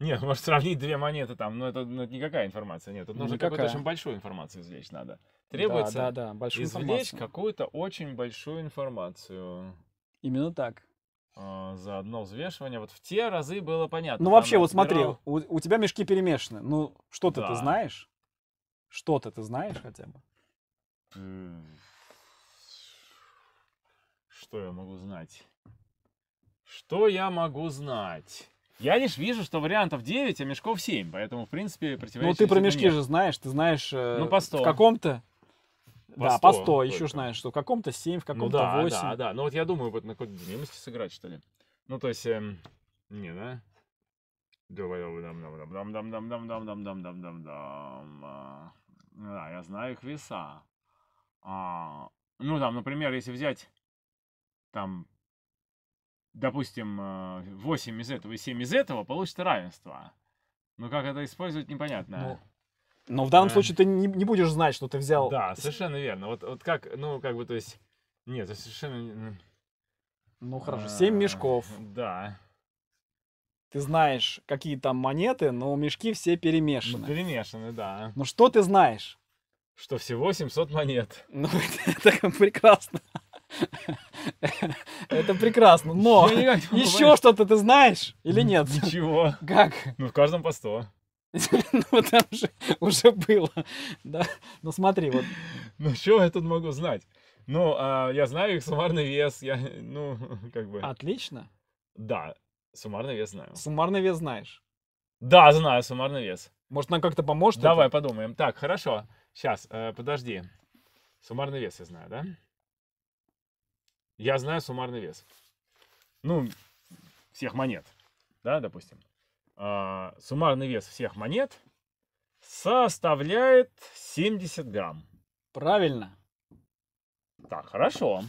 Нет, может сравнить две монеты там, но это, ну, это никакая информация нет. Тут нужно какую-то очень большую информацию извлечь надо. Требуется да, да, да, большую извлечь какую-то очень большую информацию. Именно так. А, За одно взвешивание. Вот в те разы было понятно. Ну вообще, вот смотри, у, у тебя мешки перемешаны. Ну что-то да. ты знаешь? Что-то ты знаешь хотя бы? Э, что я могу знать? Что я могу знать? Я лишь вижу, что вариантов 9, а мешков 7, поэтому, в принципе, противоречия Ну, ты про мешки нет. же знаешь, ты знаешь ну, по 100. в каком-то... По да, 100 по 100 какой еще знаешь, что в каком-то 7, в каком-то ну, да, 8. да, да, ну вот я думаю, вот на какой-то динамичности сыграть, что ли. Ну, то есть, эм, не, да? Дам, дам, дам, дам, дам, дам, дам, дам, дам, дам, дам, дам, дам. Да, я знаю их веса. А, ну, там, например, если взять там допустим, 8 а, из этого и 7 из этого, получится равенство. Но как это использовать, непонятно. Ну, но в данном э. случае ты не, не будешь знать, что ты взял. Да, совершенно верно. Вот, вот как, ну, как бы, то есть... Нет, это совершенно... Ну, хорошо, 7 а, мешков. Да. Ты знаешь, какие там монеты, но мешки все перемешаны. Ну, перемешаны, да. Ну, что ты знаешь? Что всего 700 монет. Ну, это прекрасно. Это прекрасно, но еще что-то ты знаешь или нет? Ничего. Как? Ну, в каждом по 100. Ну, там же уже было. Да. Ну, смотри, вот. Ну, что я тут могу знать? Ну, а, я знаю их суммарный вес, я, ну, как бы... Отлично. Да, суммарный вес знаю. Суммарный вес знаешь? Да, знаю суммарный вес. Может, нам как-то поможет? Давай подумаем. Так, хорошо. Сейчас, э, подожди. Суммарный вес я знаю, да? Я знаю суммарный вес. Ну, всех монет, да, допустим. А, суммарный вес всех монет составляет 70 грамм. Правильно. Так, хорошо.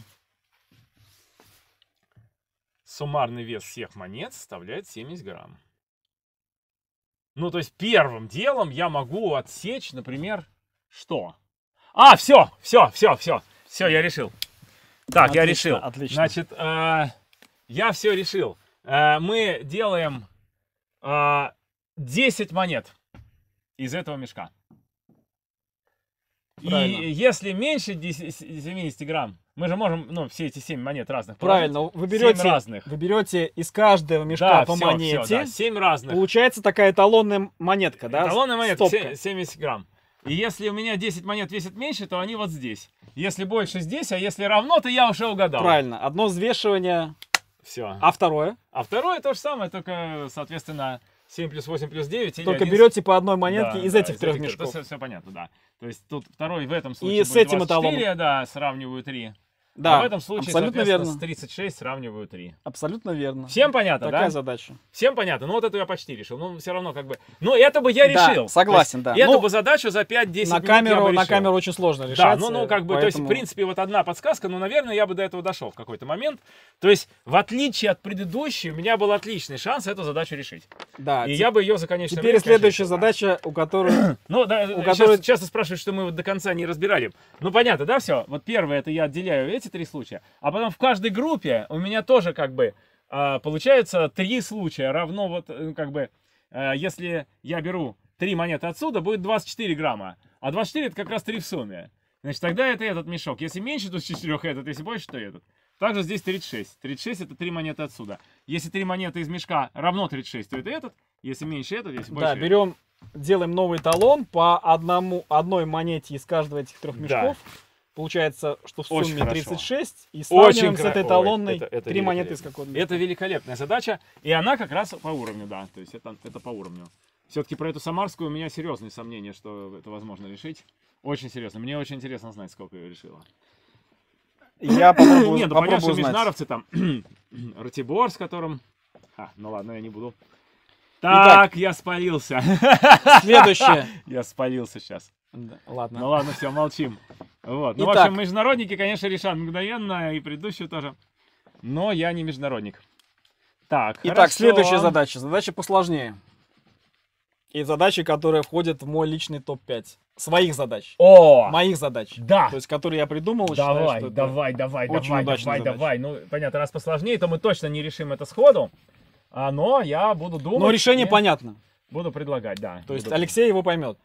Суммарный вес всех монет составляет 70 грамм. Ну, то есть первым делом я могу отсечь, например, что? А, все, все, все, все, все, я решил. Так, отлично, я решил. Отлично. Значит, э, я все решил. Э, мы делаем э, 10 монет из этого мешка. Правильно. И если меньше 10, 70 грамм, мы же можем, ну, все эти 7 монет разных. Правильно, вы берете, разных. вы берете из каждого мешка да, по все, монете. Все, да, 7 разных. Получается такая эталонная монетка, да? Эталонная монетка, Стопка. 70 грамм. И если у меня 10 монет весит меньше, то они вот здесь. Если больше здесь, а если равно, то я уже угадал. Правильно. Одно взвешивание. Все. А второе? А второе то же самое, только, соответственно, 7 плюс 8 плюс 9. Только 11... берете по одной монетке да, из да, этих из трех этих, мешков. Все, все понятно, да. То есть тут второй в этом случае И будет с этим 24, эталоном. А, да, сравниваю 3. Да. А в этом случае, Абсолютно верно. с 36 сравниваю 3. Абсолютно верно. Всем понятно, Такая да? Такая задача. Всем понятно. Ну, вот эту я почти решил. Ну, все равно как бы... Ну, это бы я решил. Да, согласен, да. Эту ну, бы задачу за 5-10 минут на камеру, На камеру очень сложно решать. Да, ну, ну, как бы, поэтому... то есть, в принципе, вот одна подсказка, но, наверное, я бы до этого дошел в какой-то момент. То есть, в отличие от предыдущей, у меня был отличный шанс эту задачу решить. Да. И я бы ее за конечный Теперь следующая решил, задача, да. у которой... ну, да, у которой... часто спрашивают, что мы вот до конца не разбирали. Ну, понятно, да, все? Вот первое, это я отделяю эти три случая. А потом в каждой группе у меня тоже как бы а, получается три случая равно вот э, ну, как бы, э, если я беру три монеты отсюда, будет 24 грамма. А 24 это как раз три в сумме. Значит, тогда это этот мешок. Если меньше, то с четырех этот, если больше, то этот. Также здесь 36. 36 это 3 монеты отсюда. Если 3 монеты из мешка равно 36, то это этот. Если меньше этот, если больше. Да, этот. берем, делаем новый талон по одному, одной монете из каждого этих трех мешков. Да. Получается, что в сумме Очень хорошо. 36, и сравниваем Очень с этой талонной. Ой, это, это 3 монеты из какого-то. Это великолепная задача, и она как раз по уровню, да, то есть это, это по уровню. Все-таки про эту Самарскую у меня серьезные сомнения, что это возможно решить. Очень серьезно. Мне очень интересно знать, сколько ее решила. Я попробую, Нет, да ну, попробую понятно, узнать. Межнаровцы там, Ратибор, с которым... А, ну ладно, я не буду. Так, Итак, я спалился. Следующее. Я спалился сейчас. Да, ладно. Ну ладно, все, молчим. Вот. Ну, Итак. в общем, международники, конечно, решат мгновенно, и предыдущую тоже. Но я не международник. Так, Итак, хорошо. следующая задача. Задача посложнее. И задачи, которые входят в мой личный топ-5. Своих задач. О! Моих задач. Да. То есть, которые я придумал. Давай, считаю, давай, давай, давай, давай, задача. давай. Ну, понятно, раз посложнее, то мы точно не решим это сходу. А, но я буду думать. Но решение и... понятно. Буду предлагать, да. То есть, Алексей его поймет.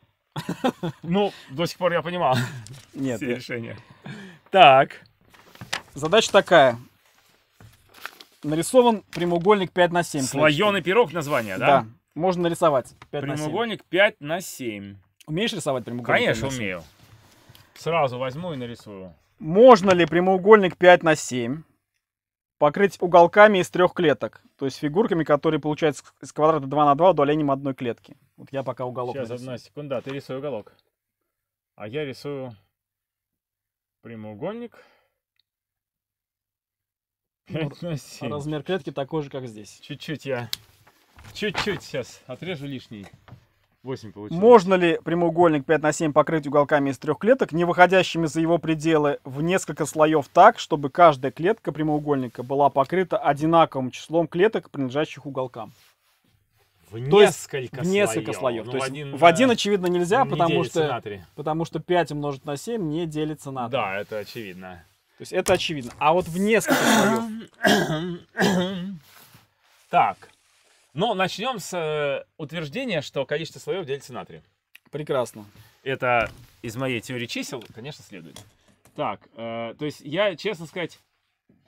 Ну, до сих пор я понимал Нет, все я... Э, решения. Так. Задача такая. Нарисован прямоугольник 5 на 7. Слоеный пирог название, да? Да. Можно нарисовать. 5 прямоугольник на 5 на 7. Умеешь рисовать прямоугольник? Конечно, умею. Сразу возьму и нарисую. Можно ли прямоугольник 5 на 7 покрыть уголками из трех клеток. То есть фигурками, которые получаются из квадрата 2 на 2 удалением одной клетки. Вот я пока уголок Сейчас, нарисую. одна секунда, ты рисуй уголок. А я рисую прямоугольник. 5 ну, Размер клетки такой же, как здесь. Чуть-чуть я. Чуть-чуть сейчас отрежу лишний. 8 получилось. Можно ли прямоугольник 5 на 7 покрыть уголками из трех клеток, не выходящими за его пределы в несколько слоев так, чтобы каждая клетка прямоугольника была покрыта одинаковым числом клеток, принадлежащих уголкам? В несколько слоев. В несколько слоев. Ну, То есть в один, в один очевидно, нельзя, не потому, что, на 3. потому что 5 умножить на 7 не делится на 3. Да, это очевидно. То есть это очевидно. А вот в несколько слоев... Так, но начнем с э, утверждения, что количество слоев делится на 3. Прекрасно. Это из моей теории чисел, конечно, следует. Так, э, то есть я, честно сказать,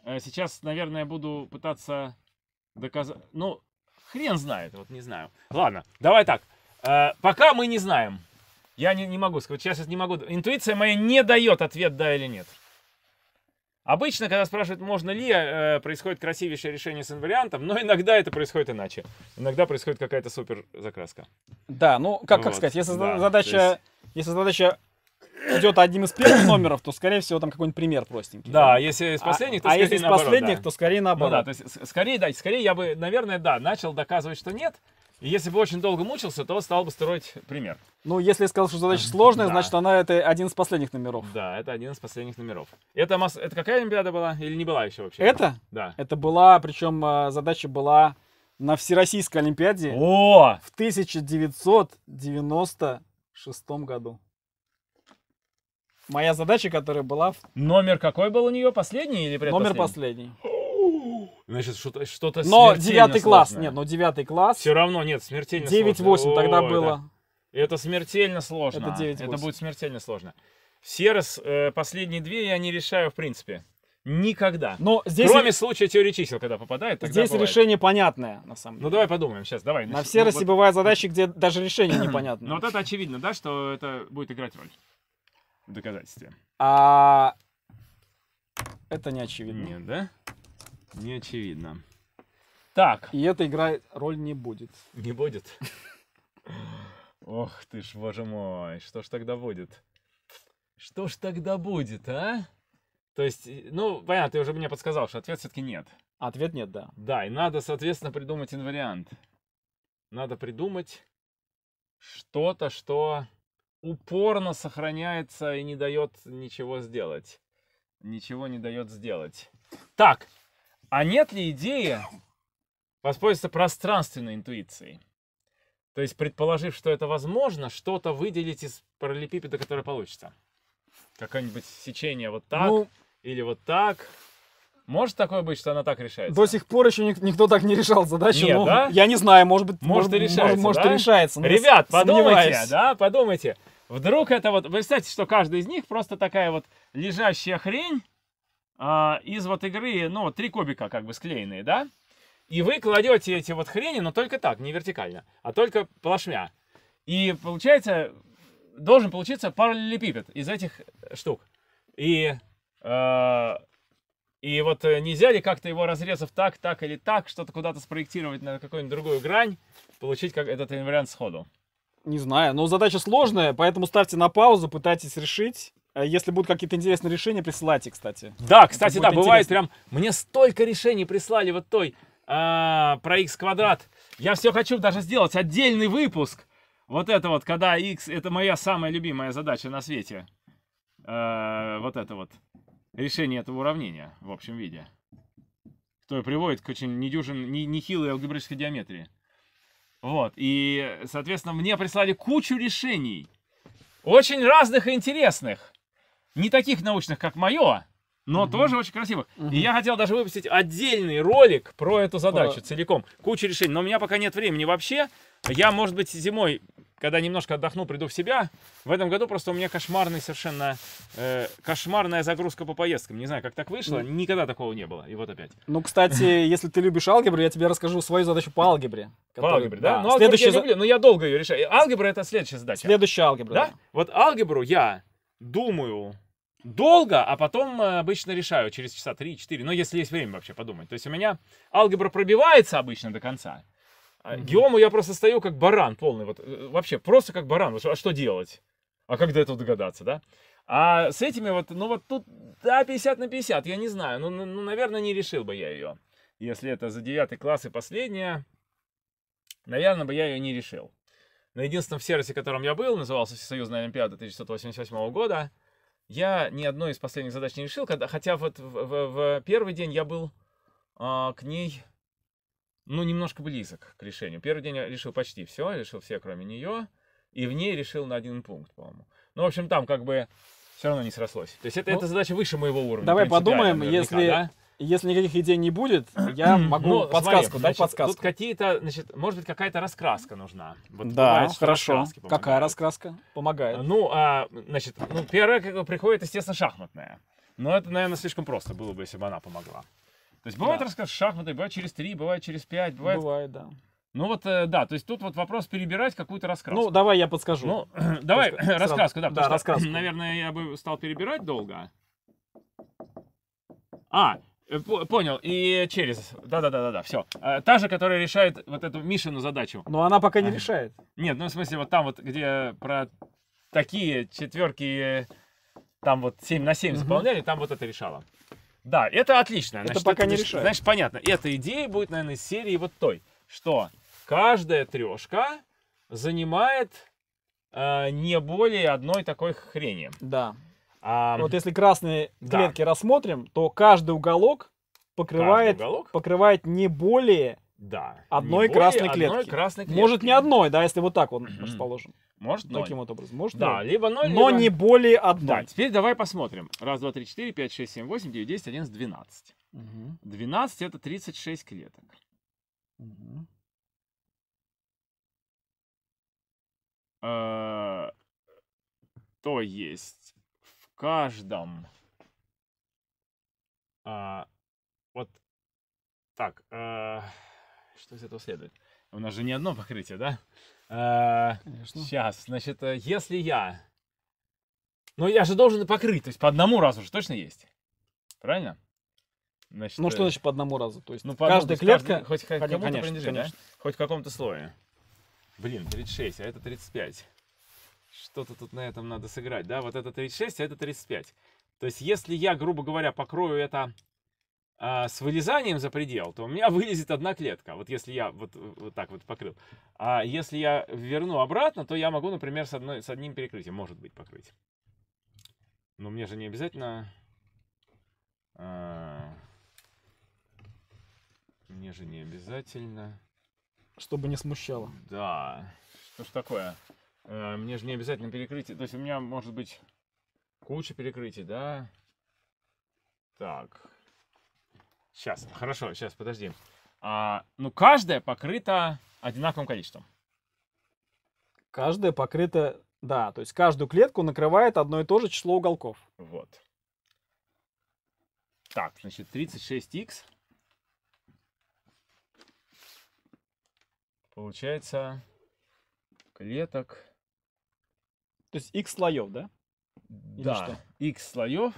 э, сейчас, наверное, буду пытаться доказать... Ну, хрен знает, вот не знаю. Ладно, давай так. Э, пока мы не знаем. Я не, не могу сказать, сейчас не могу. Интуиция моя не дает ответ да или нет. Обычно, когда спрашивают, можно ли, э, происходит красивейшее решение с инвариантом, но иногда это происходит иначе. Иногда происходит какая-то супер закраска. Да, ну, как, вот, как сказать, если да, задача... Есть... Если задача идет одним из первых номеров, то, скорее всего, там какой-нибудь пример простенький. Да, если из последних, то а, а если из последних, то скорее ну наоборот. да, то есть, скорее, да, скорее я бы, наверное, да, начал доказывать, что нет. И если бы очень долго мучился, то стал бы строить пример. Ну, если я сказал, что задача сложная, значит, она это один из последних номеров. Да, это один из последних номеров. Это, масс... это какая Олимпиада была? Или не была еще вообще? Это? Да. Это была, причем а, задача была на Всероссийской Олимпиаде О! в шестом году моя задача, которая была... Номер какой был у нее? Последний или Номер последний. Значит, что-то что-то Но девятый класс, нет, но девятый класс. Все равно, нет, смертельно 9-8 тогда Ой, было. да. Это смертельно сложно. Это 9-8. Это будет смертельно сложно. Серос, э, последние две я не решаю в принципе. Никогда. Но здесь, Кроме случая теории чисел, когда попадает, тогда здесь бывает. решение понятное, на самом деле. Ну давай подумаем сейчас, давай. На все ну, серосе вот- бывают задачи, где даже решение непонятно. Ну вот это очевидно, да, что это будет играть роль? доказательстве. А это не очевидно. Нет, да? Не очевидно. Так. И эта игра роль не будет. Не будет? Ох ты ж, боже мой, что ж тогда будет? Что ж тогда будет, а? То есть, э, ну, понятно, ты уже мне подсказал, что ответ все-таки нет. Ответ нет, да. Да, и надо, соответственно, придумать инвариант. Надо придумать что-то, что упорно сохраняется и не дает ничего сделать. Ничего не дает сделать. Так, а нет ли идеи воспользоваться пространственной интуицией? То есть, предположив, что это возможно, что-то выделить из параллелепипеда, которое получится. Какое-нибудь сечение вот так ну, или вот так. Может такое быть, что она так решается? До сих пор еще никто так не решал задачу. Нет, ну, да? Я не знаю, может быть, может, может и решается. Может, да? и решается. Ребят, подумайте, да, подумайте. Вдруг это вот... вы представляете, что каждый из них просто такая вот лежащая хрень а, из вот игры, ну, три кубика как бы склеенные, да? И вы кладете эти вот хрени, но только так, не вертикально, а только плашмя. И получается, должен получиться параллелепипед из этих штук. И, э, и вот э, нельзя ли как-то его разрезав так, так или так, что-то куда-то спроектировать на какую-нибудь другую грань, получить как этот вариант сходу. Не знаю, но задача сложная, поэтому ставьте на паузу, пытайтесь решить. Э, если будут какие-то интересные решения, присылайте, кстати. Да, кстати, да, интересно. бывает прям... Мне столько решений прислали вот той а, про x квадрат. Я все хочу даже сделать отдельный выпуск. Вот это вот, когда x, это моя самая любимая задача на свете. А, вот это вот. Решение этого уравнения в общем виде. Которое приводит к очень недюжин, не, нехилой алгебрической геометрии. Вот, и, соответственно, мне прислали кучу решений, очень разных и интересных. Не таких научных, как мое, но угу. тоже очень красивых. Угу. И я хотел даже выпустить отдельный ролик про эту задачу про... целиком. Куча решений, но у меня пока нет времени вообще. Я, может быть, зимой когда немножко отдохну, приду в себя. В этом году просто у меня кошмарная совершенно э, кошмарная загрузка по поездкам. Не знаю, как так вышло, ну, никогда такого не было. И вот опять. Ну, кстати, если ты любишь алгебру, я тебе расскажу свою задачу по алгебре. Который, по алгебре, да? да. Ну, Следующая... я люблю, но я долго ее решаю. Алгебра это следующая задача. Следующая алгебра. Да? да. Вот алгебру я думаю долго, а потом э, обычно решаю через часа 3-4, но ну, если есть время вообще подумать. То есть у меня алгебра пробивается обычно до конца. А Гиому я просто стою как баран полный. Вот, э, вообще, просто как баран. А что делать? А как до этого догадаться, да? А с этими вот, ну вот тут, да, 50 на 50, я не знаю. Ну, ну наверное, не решил бы я ее. Если это за 9 класс и последняя, наверное, бы я ее не решил. На единственном сервисе, которым я был, назывался Всесоюзная Олимпиада 1988 года, я ни одной из последних задач не решил, когда, хотя вот в, в, в первый день я был а, к ней ну, немножко близок к решению. Первый день я решил почти все, решил все, кроме нее, и в ней решил на один пункт, по-моему. Ну, в общем, там как бы все равно не срослось. То есть это, ну, это задача выше моего уровня. Давай подумаем, если... Да? Если никаких идей не будет, я могу ну, подсказку, смотри, значит, подсказку. Тут какие-то, значит, может быть, какая-то раскраска нужна. Вот да, бывает, хорошо. Какая раскраска помогает? Ну, а, значит, ну, первая, как бы, приходит, естественно, шахматная. Но это, наверное, слишком просто было бы, если бы она помогла. То есть бывает да. рассказ шахматы, бывает через три, бывает через пять, бывает... Бывает, да. Ну вот, э, да, то есть тут вот вопрос перебирать какую-то раскраску. Ну, давай я подскажу. Ну, давай Просто... раскраску, да, потому да, что, наверное, я бы стал перебирать долго. А, э, Понял, и через. Да-да-да-да, все. Э, та же, которая решает вот эту Мишину задачу. Но она пока не решает. Нет, ну в смысле, вот там вот, где про такие четверки, там вот 7 на 7 угу. заполняли, там вот это решала. Да, это отлично. Это пока это, не решает. Значит, понятно. Эта идея будет, наверное, из серии вот той, что каждая трешка занимает э, не более одной такой хрени. Да. А, вот если красные да. клетки рассмотрим, то каждый уголок покрывает, каждый уголок? покрывает не более да. Одной красной клетки. Одной красной клетки. Может не одной, да, если вот так он расположен. Может ноль. Таким вот образом. Может да, ноль. либо ноль, Но либо... не более одной. Да, теперь давай посмотрим. Раз, два, три, четыре, пять, шесть, семь, восемь, девять, десять, одиннадцать, двенадцать. Двенадцать это тридцать шесть клеток. Э, то есть в каждом... А, вот так. Э, что из этого следует? У нас же не одно покрытие, да? А, Конечно. Сейчас, значит, э, если я... Ну, я же должен покрыть, то есть по одному разу же точно есть. Правильно? Значит, ну, что э, значит по одному разу? То есть ну, по каждая клетка... Каждый, хоть к кому-то принадлежит, конечно. Да? Хоть в каком-то слое. Блин, 36, а это 35. Что-то тут на этом надо сыграть, да? Вот это 36, а это 35. То есть, если я, грубо говоря, покрою это а с вылезанием за предел, то у меня вылезет одна клетка. Вот если я вот, вот так вот покрыл. А если я верну обратно, то я могу, например, с, одной, с одним перекрытием, может быть, покрыть. Но мне же не обязательно... А, мне же не обязательно... Чтобы не смущало. Да. Что ж такое? А, мне же не обязательно перекрытие. То есть у меня может быть куча перекрытий, да? Так, Сейчас, хорошо, сейчас, подожди. А, ну, каждая покрыта одинаковым количеством. Каждая покрыта, да, то есть каждую клетку накрывает одно и то же число уголков. Вот. Так, значит, 36х получается клеток. То есть x слоев, да? Да, x слоев.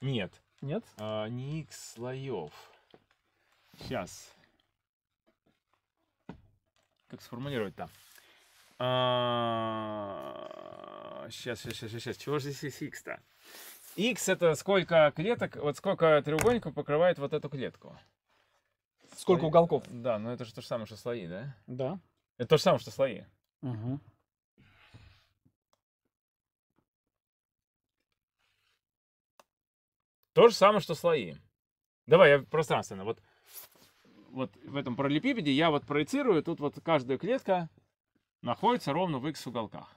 Нет, нет? А, не X слоев. Сейчас. Как сформулировать-то? А... Сейчас, сейчас, сейчас, сейчас. Чего же здесь есть X-то? X это сколько клеток, вот сколько треугольников покрывает вот эту клетку. Сколько слои... уголков? Да, но это же то же самое, что слои, да? Да. Это то же самое, что слои. Угу. То же самое, что слои. Давай, я пространственно. Вот, вот в этом параллелепипеде я вот проецирую, тут вот каждая клетка находится ровно в x уголках.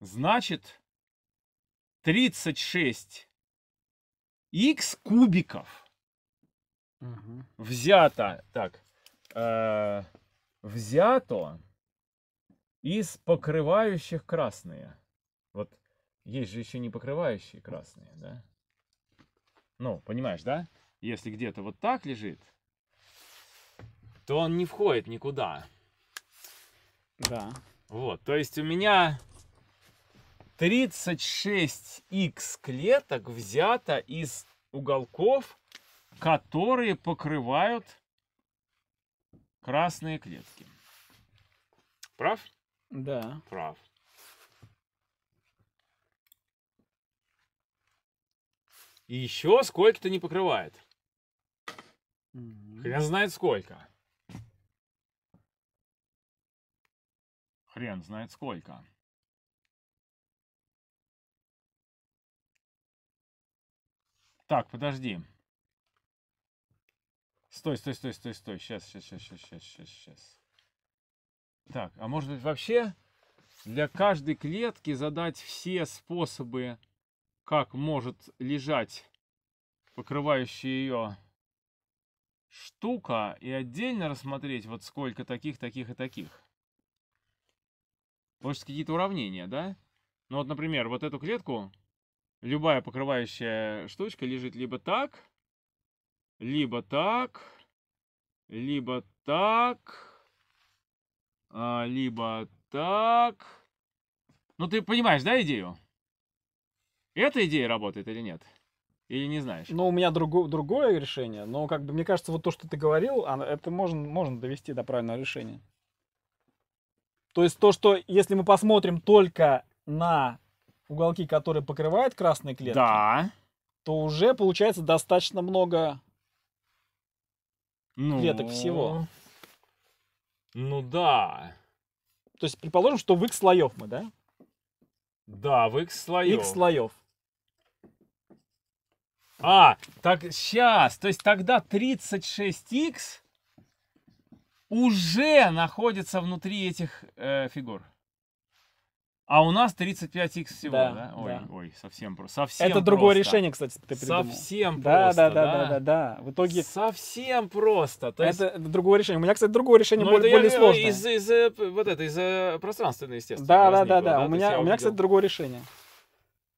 Значит, 36 x кубиков угу. взято, так, э, взято из покрывающих красные. Вот есть же еще не покрывающие красные, да? Ну, понимаешь, да? Если где-то вот так лежит, то он не входит никуда. Да. Вот, то есть у меня 36x клеток взято из уголков, которые покрывают красные клетки. Прав? Да. Прав. И еще сколько-то не покрывает. Хрен знает сколько. Хрен знает сколько. Так, подожди. Стой, стой, стой, стой, стой. Сейчас, сейчас, сейчас, сейчас, сейчас, сейчас. Так, а может быть вообще для каждой клетки задать все способы как может лежать покрывающая ее штука и отдельно рассмотреть вот сколько таких, таких и таких. Потому какие-то уравнения, да? Ну вот, например, вот эту клетку любая покрывающая штучка лежит либо так, либо так, либо так, а, либо так. Ну ты понимаешь, да, идею? эта идея работает или нет? Или не знаешь? Ну, у меня друго, другое решение, но как бы мне кажется, вот то, что ты говорил, а, это можно, можно довести до правильного решения. То есть то, что если мы посмотрим только на уголки, которые покрывают красные клетки, да. то уже получается достаточно много ну... клеток всего. Ну да. То есть предположим, что в их слоев мы, да? Да, в их слоев. Их слоев. А, так сейчас, то есть тогда 36x уже находится внутри этих э, фигур. А у нас 35x всего, да? да? Ой, да. ой, совсем просто. Совсем Это другое просто. решение, кстати, ты придумал. Совсем да, просто. Да, да, да, да, да, да. В итоге... Совсем просто. То есть... Это другое решение. У меня, кстати, другое решение Но ну, более, более я, сложное. Из-за из э, вот это, из-за пространственной, естественно. Да, возникло, да, да, да. У меня, у меня, кстати, другое решение.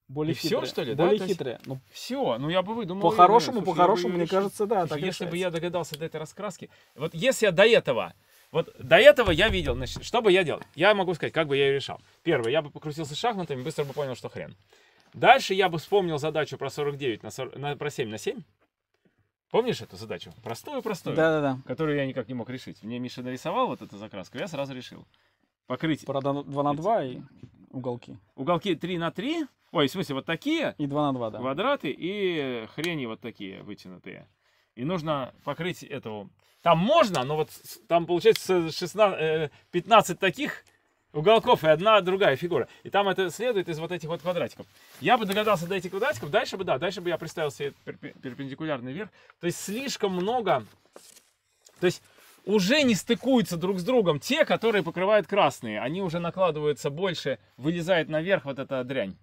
Более и хитрые. все, что ли, Более да? Более хитрые. Есть... Ну, все, ну я бы выдумал. По-хорошему, по-хорошему, мне кажется, да. так если бы я догадался до этой раскраски, вот если я до этого, вот до этого я видел, значит, что бы я делал? Я могу сказать, как бы я ее решал. Первое, я бы покрутился шахматами, быстро бы понял, что хрен. Дальше я бы вспомнил задачу про 49 на, 40, на про 7 на 7. Помнишь эту задачу? Простую-простую. Да-да-да. Которую я никак не мог решить. Мне Миша нарисовал вот эту закраску, я сразу решил. Покрыть. Про 2 на 2 и... Уголки. Уголки 3 на 3. Ой, в смысле, вот такие. И 2 на 2, да. Квадраты и хрени вот такие вытянутые. И нужно покрыть этого. Там можно, но вот там получается 16, 15 э, таких уголков и одна другая фигура. И там это следует из вот этих вот квадратиков. Я бы догадался до этих квадратиков, дальше бы, да, дальше бы я представил себе перпендикулярный вверх. То есть слишком много... То есть уже не стыкуются друг с другом. Те, которые покрывают красные, они уже накладываются больше, вылезает наверх вот эта дрянь.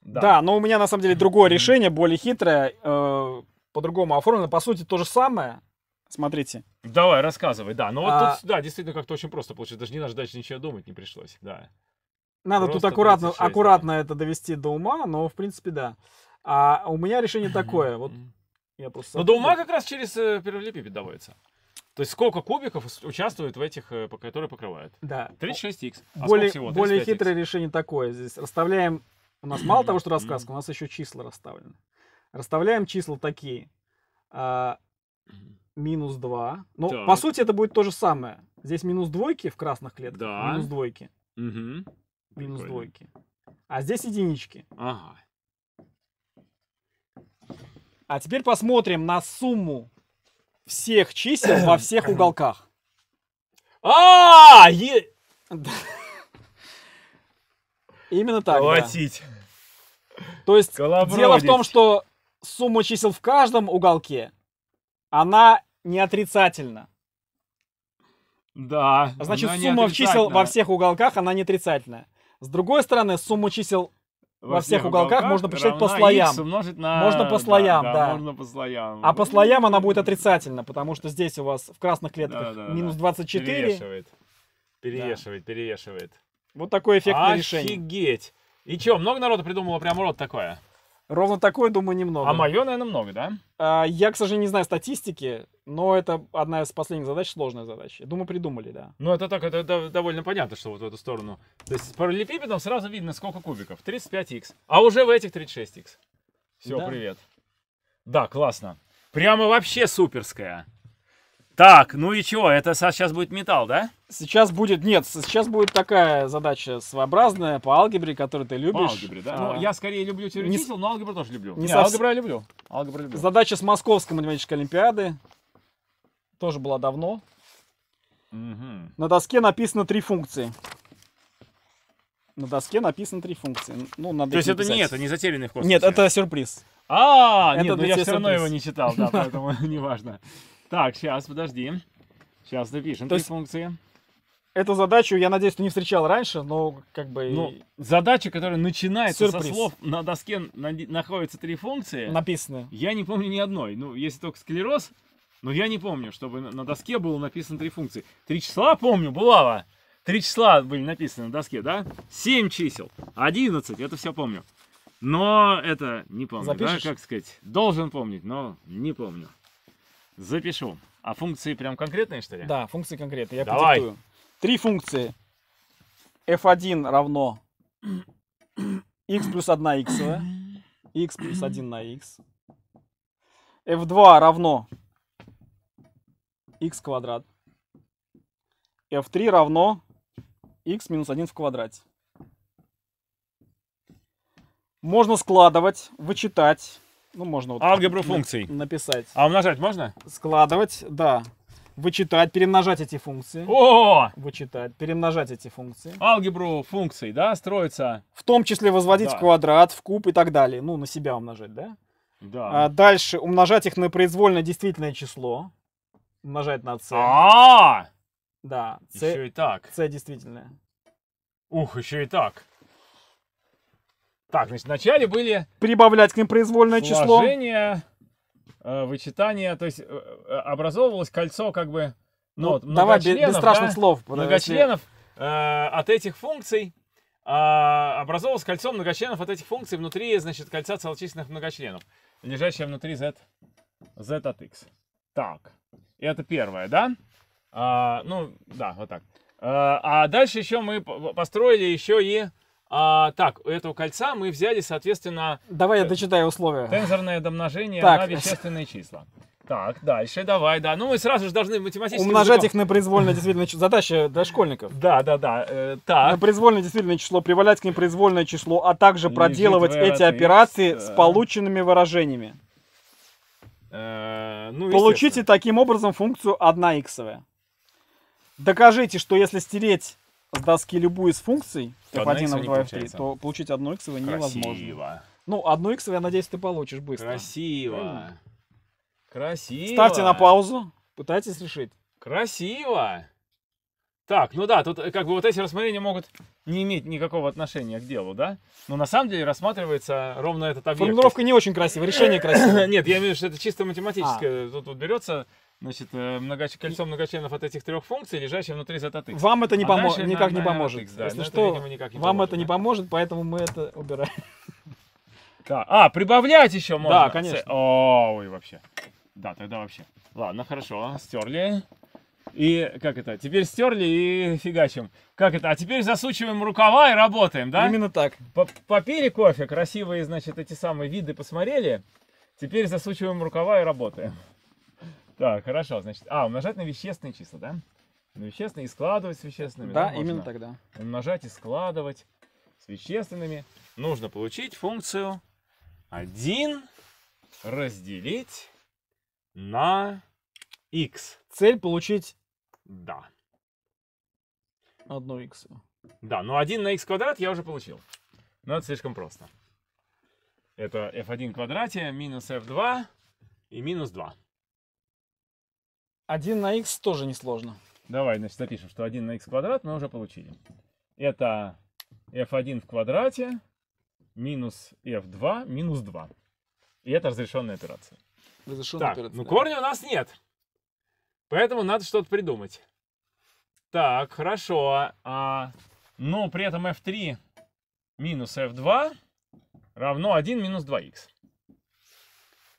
Да. да, но у меня на самом деле другое решение, более хитрое, э, по-другому оформлено. По сути, то же самое. Смотрите. Давай, рассказывай, да. Но ну, вот а... тут, да, действительно, как-то очень просто получилось. Даже не надо дальше ничего думать не пришлось, да. Надо просто тут аккуратно, 26, аккуратно да. это довести до ума, но, в принципе, да. А у меня решение такое. Вот я просто... Но до ума как раз через э, перелепипед доводится. То есть сколько кубиков участвует в этих, э, которые покрывают? Да. 36x. А более всего? более хитрое решение такое. Здесь расставляем... У нас мало того, что рассказка, у нас еще числа расставлены. Расставляем числа такие. А, минус 2. Ну, так. по сути, это будет то же самое. Здесь минус двойки в красных клетках. Да. Минус двойки. Угу. Минус Прикольно. двойки. А здесь единички. Ага. А теперь посмотрим на сумму всех чисел во всех уголках. А, е... Именно так. Хватить. Да. То есть дело в том, что сумма чисел в каждом уголке, она не отрицательна. Да. Значит, сумма чисел во всех уголках, она не отрицательная. С другой стороны, сумма чисел во, всех, уголках, можно посчитать по слоям. на... Можно по слоям, да, да. Можно по слоям. А по слоям она будет отрицательно потому что здесь у вас в красных клетках да, да, минус 24. Перевешивает. Перевешивает, да. перевешивает. Вот такой эффект Офигеть. решение. Офигеть! И чё, много народу придумало прям рот такое? Ровно такое, думаю, немного. А мое, наверное, много, да? А, я, к сожалению, не знаю статистики, но это одна из последних задач, сложная задача. Думаю, придумали, да. Ну, это так, это довольно понятно, что вот в эту сторону. То есть с параллелепипедом сразу видно, сколько кубиков. 35х. А уже в этих 36х. Все, да. привет. Да, классно. Прямо вообще суперская. Так, ну и чего? Это сейчас будет металл, да? Сейчас будет, нет, сейчас будет такая задача своеобразная по алгебре, которую ты любишь. По алгебре, да. А, ну, я скорее люблю теорию но алгебру тоже люблю. Не, не сов... алгебра я люблю. Алгебра люблю. Задача с Московской математической олимпиады. Тоже была давно. Угу. На доске написано три функции. На доске написано три функции. Ну, надо То есть это не это, не затерянный в Нет, это сюрприз. А, это нет, ну я все равно его не читал, да, поэтому неважно. Так, сейчас, подожди. Сейчас запишем. То есть... функции. Эту задачу, я надеюсь, ты не встречал раньше, но как бы... Ну, задача, которая начинается Сюрприз. со слов «на доске находятся три функции». Написаны. Я не помню ни одной. Ну, если только склероз, но я не помню, чтобы на доске было написано три функции. Три числа помню, Булава. Три числа были написаны на доске, да? Семь чисел, одиннадцать, это все помню. Но это не помню, Запишешь? да, как сказать. Должен помнить, но не помню. Запишу. А функции прям конкретные, что ли? Да, функции конкретные. Я Давай. Подиктую. Три функции. f1 равно x плюс 1 x, x плюс 1 на x. f2 равно x квадрат. f3 равно x минус 1 в квадрате. Можно складывать, вычитать ну, можно вот алгебру функций написать. А умножать можно? Складывать, да. Вычитать, перемножать эти функции. О! Вычитать, перемножать эти функции. Алгебру функций, да, строится. В том числе возводить да. в квадрат, в куб и так далее. Ну, на себя умножать, да? Да. А дальше умножать их на произвольное действительное число. Умножать на c. А! -а, -а! Да. C, Еще и так. C действительное. Ух, еще и так. Так, значит, вначале были... Прибавлять к ним произвольное сложение, число. Э, вычитание, то есть э, э, образовывалось кольцо как бы... Ну, ну давай без страшных да, слов. Многочленов э, от этих функций э, образовывалось кольцо многочленов от этих функций внутри, значит, кольца целочисленных многочленов, лежащие внутри z, z от x. Так, и это первое, да? А, ну, да, вот так. А дальше еще мы построили еще и а, так, у этого кольца мы взяли, соответственно... Давай я э, дочитаю условия. Тензорное домножение так. на вещественные числа. Так, дальше, давай, да. Ну, мы сразу же должны математически... Умножать языком... их на произвольное действительно число. Задача для школьников. Да, да, да. Э, так. На произвольное действительное число, привалять к произвольное число, а также Лежит проделывать эти операции с полученными выражениями. Э, ну, Получите таким образом функцию 1 x Докажите, что если стереть с доски любую из функций, f1, f2, f3, то получить одну x невозможно. Ну, одну x, я надеюсь, ты получишь быстро. Красиво. Красиво. Ставьте на паузу, пытайтесь решить. Красиво. Так, ну да, тут э, как бы вот эти рассмотрения могут не иметь никакого отношения к делу, да? Но на самом деле рассматривается ровно этот объект. Формулировка не очень красивая, решение красивое. Нет, я имею в виду, что это чисто математическое. А. Тут вот берется значит, э, многоч... кольцо многочленов от этих трех функций, лежащих внутри zeta Вам это не а помо... никак на, не поможет. X, да. Ну, что, это, видимо, вам поможет, это да. не поможет, поэтому мы это убираем. Да. А, прибавлять еще можно. Да, конечно. ой, вообще. Да, тогда вообще. Ладно, хорошо, стерли. И как это? Теперь стерли и фигачим. Как это? А теперь засучиваем рукава и работаем, да? Именно так. П Попили кофе, красивые, значит, эти самые виды посмотрели. Теперь засучиваем рукава и работаем. Так, хорошо, значит, а, умножать на вещественные числа, да? На вещественные и складывать с вещественными. Да, да именно Можно тогда. Умножать и складывать с вещественными. Нужно получить функцию 1 разделить на x. Цель получить... Да. Одну x. Да, но 1 на x квадрат я уже получил. Но это слишком просто. Это f1 квадрате минус f2 и минус 2. 1 на x тоже несложно. Давай, значит, запишем, что 1 на x квадрат мы уже получили. Это f1 в квадрате минус f2 минус 2. И это разрешенная операция. Разрешенная так, операция. Ну, да. корня у нас нет. Поэтому надо что-то придумать. Так, хорошо. А, но при этом f3 минус f2 равно 1 минус 2 x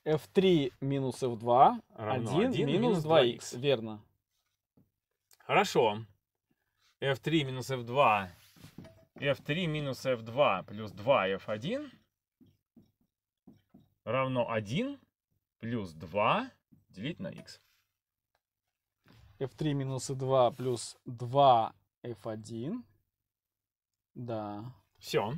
f3 минус f2 равно 1, 1 минус 2x. 2x. Верно. Хорошо. f3 минус f2. f3 минус f2 плюс 2f1 равно 1 плюс 2 делить на x. f3 минус f2 плюс 2f1. Да. Все.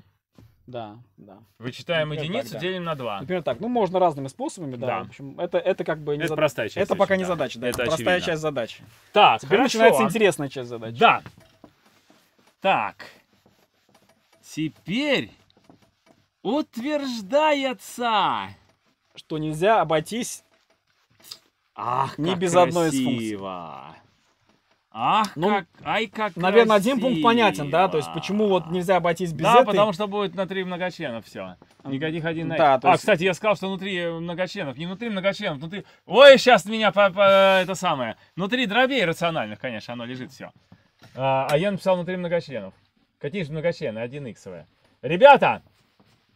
Да, да. Вычитаем Например, единицу, так, да. делим на два. Например, так. Ну, можно разными способами, да. да. В общем, это, это как бы не Это зад... простая часть. Это задачи, пока да. не задача, да. Это, это простая часть задачи. Так, Теперь хорошо. начинается интересная часть задачи. Да. Так. Теперь утверждается, что нельзя обойтись Ах, не без красиво. одной из функций. Ах, ну, как, ай, как Наверное, красиво. один пункт понятен, да? То есть, почему вот нельзя обойтись без да, этой? Да, потому что будет на три многочлена все. Никаких один Да, то а, есть... А, кстати, я сказал, что внутри э, многочленов. Не внутри многочленов, внутри... Ой, сейчас меня по, по, это самое. Внутри дробей рациональных, конечно, оно лежит все. А, а я написал внутри многочленов. Какие же многочлены? один х Ребята,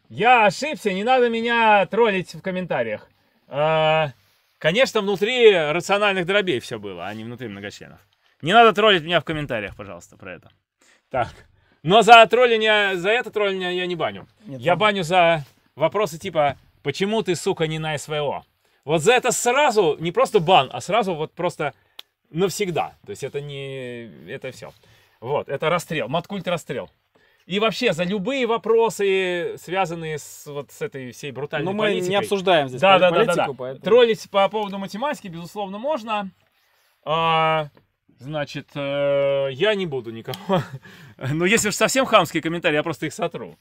я ошибся, не надо меня троллить в комментариях. А, конечно, внутри рациональных дробей все было, а не внутри многочленов. Не надо троллить меня в комментариях, пожалуйста, про это. Так. Но за тролление, за это тролление я не баню. Нет, я там... баню за вопросы типа «Почему ты, сука, не на СВО?» Вот за это сразу, не просто бан, а сразу вот просто навсегда. То есть это не... это все. Вот, это расстрел, маткульт расстрел. И вообще за любые вопросы, связанные с, вот, с этой всей брутальной Но ну, мы не обсуждаем здесь да, политику. Да, да, да, да. Поэтому... Троллить по поводу математики, безусловно, можно. А, Значит, э, я не буду никого. Но ну, если уж совсем хамские комментарии, я просто их сотру.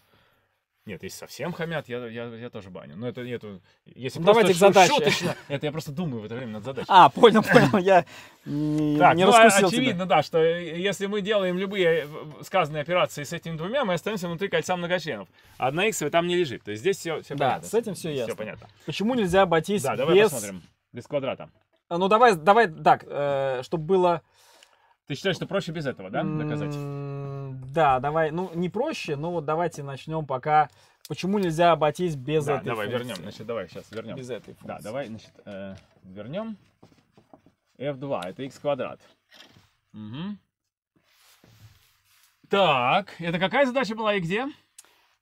Нет, если совсем хамят, я, я, я тоже баню. Но это, нет. если ну, Давайте к Шуточно, это я просто думаю в это время над задачей. А, понял, понял, я не, так, не ну, а очевидно, тебя. да, что э, если мы делаем любые э, сказанные операции с этими двумя, мы остаемся внутри кольца многочленов. Одна x там не лежит. То есть здесь все, все да, понятно. с этим все ясно. Все понятно. Почему нельзя обойтись да, давай без... посмотрим. Без квадрата. А, ну, давай, давай так, чтобы было ты считаешь, что проще без этого, да, доказать? Да, давай, ну не проще, но вот давайте начнем пока. Почему нельзя обойтись без да, этой давай функции? вернем, значит, давай сейчас вернем. Без этой функции. Да, давай, значит, э, вернем. f2, это x квадрат. Угу. Так, это какая задача была и где?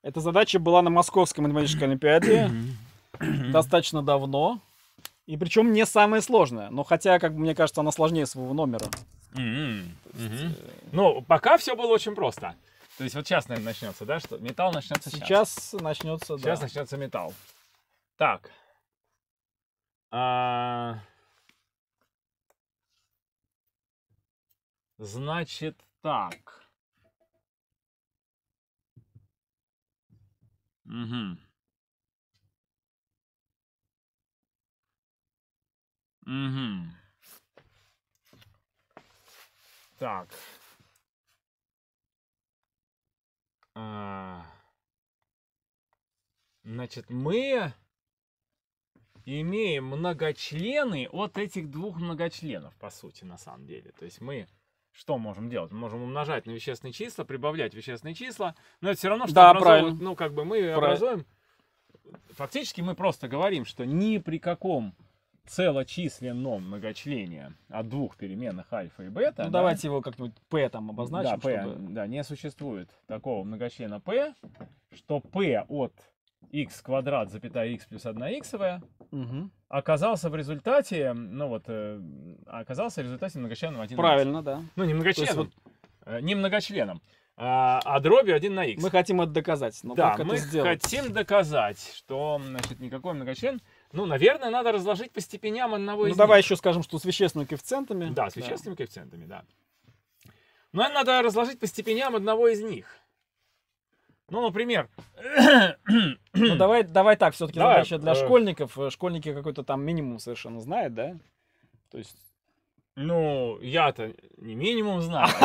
Эта задача была на Московской математической олимпиаде достаточно давно. И причем не самое сложное. Но хотя, как бы мне кажется, она сложнее своего номера. Mm-hmm. Есть, mm-hmm. Э... Ну, пока все было очень просто. То есть вот сейчас, наверное, начнется, да? Что металл начнется сейчас. Сейчас начнется, сейчас да. Сейчас начнется металл. Так. А... Значит так. Угу. Угу. Так. А, значит, мы имеем многочлены от этих двух многочленов, по сути, на самом деле. То есть мы что можем делать? Мы можем умножать на вещественные числа, прибавлять вещественные числа, но это все равно, что да, образовывают, ну, как бы мы правильно. образуем. Фактически мы просто говорим, что ни при каком целочисленном многочлении от двух переменных альфа и бета. Ну, да, давайте его как-нибудь p там обозначим. Да, p, чтобы... да, не существует такого многочлена p, что p от x квадрат, запятая x плюс 1 иксовая, угу. оказался в результате, ну вот, э, оказался в результате многочленом 1 Правильно, да. Ну, не многочленом, вот... Э, не многочленом, а, а дробью 1 на x. Мы хотим это доказать, но да, как мы это сделать? хотим доказать, что, значит, никакой многочлен ну, наверное, надо разложить по степеням одного ну, из Ну, давай них. еще скажем, что с вещественными коэффициентами. Да, с да. вещественными коэффициентами, да. Но ну, наверное, надо разложить по степеням одного из них. Ну, например... Ну, давай, давай так, все-таки задача для э. школьников. Э, школьники какой-то там минимум совершенно знают, да? То есть ну, я-то не минимум знаю.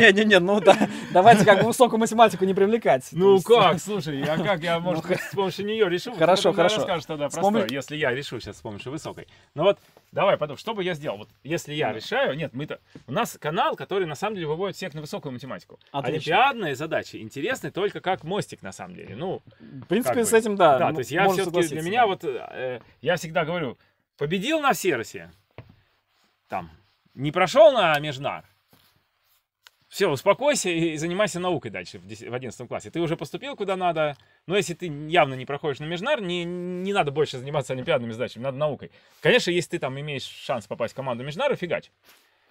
Не-не-не, ну да, давайте как бы высокую математику не привлекать. Ну как, слушай, а как я, может, ну, с помощью нее решу? Хорошо, хорошо. Расскажешь тогда простое, если я решу сейчас с помощью высокой. Ну вот, давай подумай, что бы я сделал? Вот если я решаю, нет, мы-то... У нас канал, который на самом деле выводит всех на высокую математику. Олимпиадные задачи интересны только как мостик, на самом деле. Ну, в принципе, с этим, да. Да, то есть я все-таки для меня вот... Э, я всегда говорю, победил на сервисе, там не прошел на межнар, все, успокойся и занимайся наукой дальше в 11 классе. Ты уже поступил куда надо, но если ты явно не проходишь на межнар, не, не надо больше заниматься олимпиадными задачами, надо наукой. Конечно, если ты там имеешь шанс попасть в команду межнара, фигач.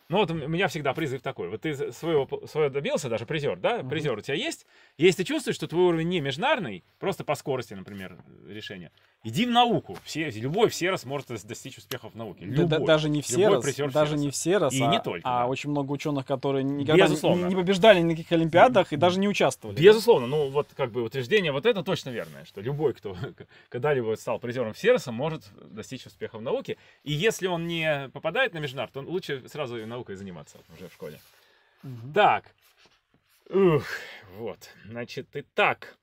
Ну вот у меня всегда призыв такой. Вот ты своего, своего добился, даже призер, да? Призер у тебя есть. Если ты чувствуешь, что твой уровень не межнарный, просто по скорости, например, э, решения, Иди в науку. Все, любой всерос может достичь успехов в науке. Любой. Да, даже не все любой даже не все раз, и а, не только. А очень много ученых, которые никогда Безусловно. не побеждали на никаких олимпиадах и даже не участвовали. Безусловно, ну вот как бы утверждение, вот это точно верное, что любой, кто когда-либо стал призером в всероса, может достичь успеха в науке. И если он не попадает на межнард, то лучше сразу и наукой заниматься уже в школе. Угу. Так, Ух, вот, значит, и так.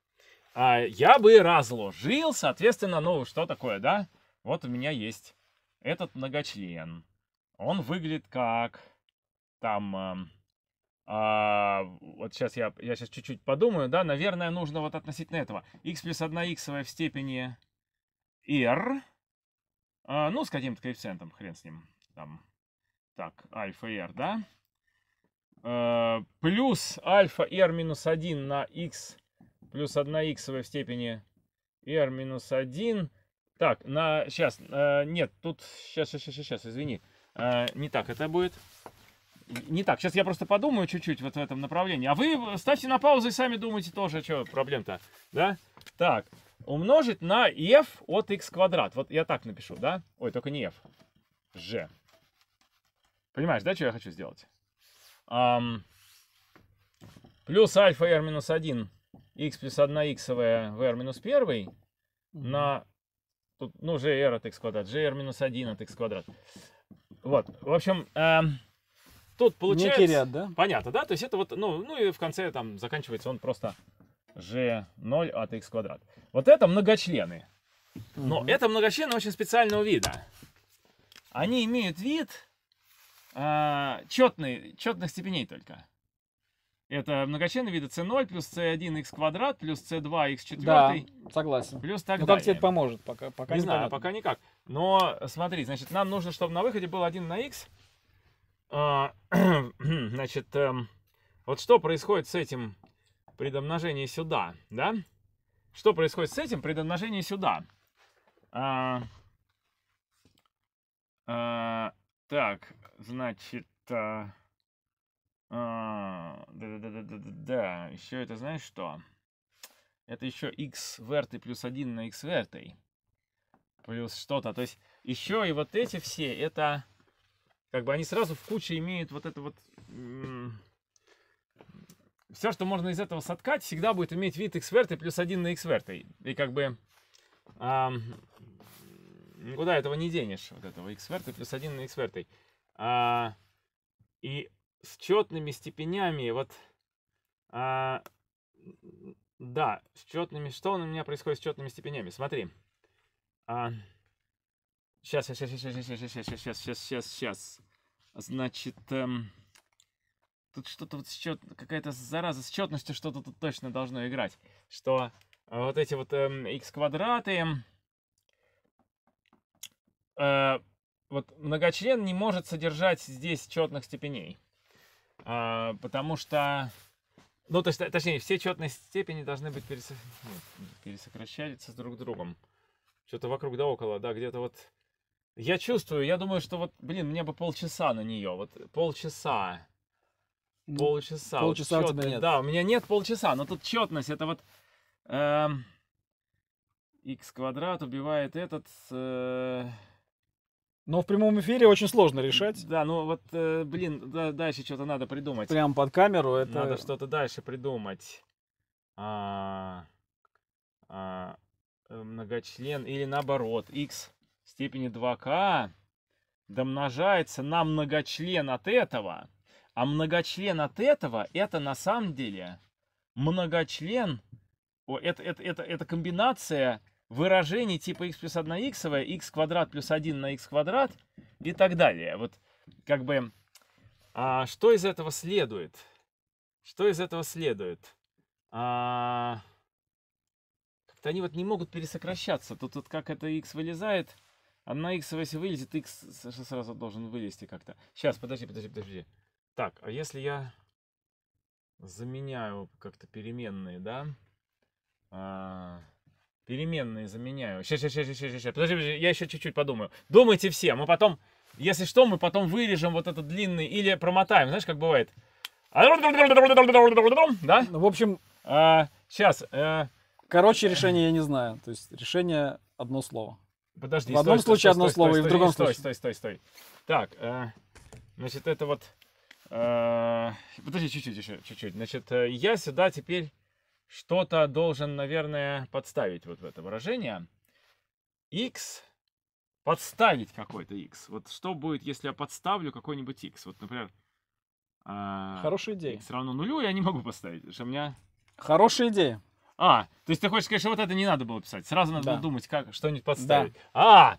А я бы разложил, соответственно, ну, что такое, да? Вот у меня есть этот многочлен. Он выглядит как там... Эм, а, вот сейчас я, я сейчас чуть-чуть подумаю, да, наверное, нужно вот относительно этого. x плюс 1x в степени r, а, ну, с каким-то коэффициентом, хрен с ним, там, так, альфа r, да, а, плюс альфа r минус 1 на x плюс 1 х в степени r минус 1. Так, на... Сейчас. Э, нет, тут... Сейчас, сейчас, сейчас, извини. Э, не так это будет. Не так. Сейчас я просто подумаю чуть-чуть вот в этом направлении. А вы ставьте на паузу и сами думайте тоже, что проблем-то. Да? Так. Умножить на f от x квадрат. Вот я так напишу, да? Ой, только не f. g. Понимаешь, да, что я хочу сделать? Um, плюс альфа r минус 1 x плюс 1x в r минус 1 на, тут, ну, gr от x квадрат, gr минус 1 от x квадрат. Вот, в общем, э, тут получается... Некий ряд, да? Понятно, да? То есть это вот, ну, ну и в конце там заканчивается он просто g0 от x квадрат. Вот это многочлены. Но угу. это многочлены очень специального вида. Они имеют вид э, четный, четных степеней только. Это многочисленные вида c0 плюс c1x квадрат плюс c2x4. Да, согласен. Плюс так ну, далее. как тебе это поможет? Пока, пока не, знаю, пока никак. Но смотри, значит, нам нужно, чтобы на выходе был 1 на x. А, значит, эм, вот что происходит с этим предомножением сюда, да? Что происходит с этим предомножением сюда? А, а, так, значит... А, да-да-да-да-да-да. Еще это знаешь что? Это еще x верты плюс 1 на x вертой. Плюс что-то. То есть еще и вот эти все, это как бы они сразу в куче имеют вот это вот... Все, что можно из этого соткать, всегда будет иметь вид x верты плюс 1 на x вертой. И как бы... А, никуда этого не денешь, вот этого x верты плюс 1 на x вертой. А, и с четными степенями, вот, а, да, с четными, что у меня происходит с четными степенями? Смотри, а, сейчас, сейчас, сейчас, сейчас, сейчас, сейчас, сейчас, сейчас, сейчас, значит, эм, тут что-то вот счет, какая-то зараза с четностью что-то тут точно должно играть, что вот эти вот эм, x квадраты, э, вот многочлен не может содержать здесь четных степеней. А, потому что, ну, то есть, точнее, все четные степени должны быть пересо... пересокращаться друг другом. Что-то вокруг да около, да, где-то вот... Я чувствую, я думаю, что вот, блин, мне бы полчаса на нее, вот полчаса. Полчаса. Ну, полчаса вот, у тебя нет. Да, у меня нет полчаса, но тут четность, это вот... Э, эм, x квадрат убивает этот... Э, но в прямом эфире очень сложно решать. Да, ну вот, э, блин, да, дальше что-то надо придумать. Прям под камеру это... Надо что-то дальше придумать. А, а, многочлен или наоборот, x в степени 2k домножается на многочлен от этого. А многочлен от этого это на самом деле многочлен... О, это, это, это, это комбинация выражений типа x плюс 1 x, x квадрат плюс 1 на x квадрат и так далее. Вот как бы, а, что из этого следует? Что из этого следует? А, как-то они вот не могут пересокращаться. Тут вот как это x вылезает, 1 x, если вылезет, x сразу должен вылезти как-то. Сейчас, подожди, подожди, подожди. Так, а если я заменяю как-то переменные, да? А, переменные заменяю. Сейчас, сейчас, сейчас, сейчас, сейчас. Подожди, подожди, я еще чуть-чуть подумаю. Думайте все, мы потом, если что, мы потом вырежем вот этот длинный или промотаем. Знаешь, как бывает? Да? Ну, в общем... А, сейчас. А... Э, короче, решение я не знаю. То есть решение одно слово. Подожди, В одном стой, случае стой, одно слово, и в другом случае. Стой, стой, стой, стой. Так, а, значит, это вот... Э, подожди, чуть-чуть еще, чуть-чуть. Значит, я сюда теперь что-то должен, наверное, подставить вот в это выражение. X подставить какой-то x. Вот что будет, если я подставлю какой-нибудь x? Вот, например, а, Хорошая идея. X равно нулю, я не могу поставить, потому что у меня... Хорошая идея. А, то есть ты хочешь сказать, что вот это не надо было писать. Сразу надо да. думать, как что-нибудь подставить. Да. А,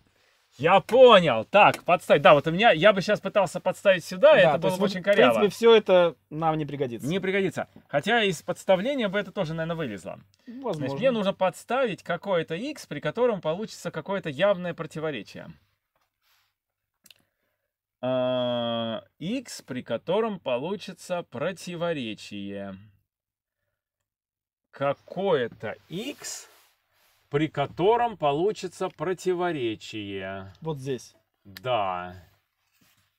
я понял. Так, подставить. Да, вот у меня, я бы сейчас пытался подставить сюда, да, и это было бы очень коряво. В принципе, все это нам не пригодится. Не пригодится. Хотя из подставления бы это тоже, наверное, вылезло. Возможно. Значит, мне нужно подставить какое-то x, при котором получится какое-то явное противоречие. Uh, а, x, при котором получится противоречие. Какое-то x при котором получится противоречие. Вот здесь. Да.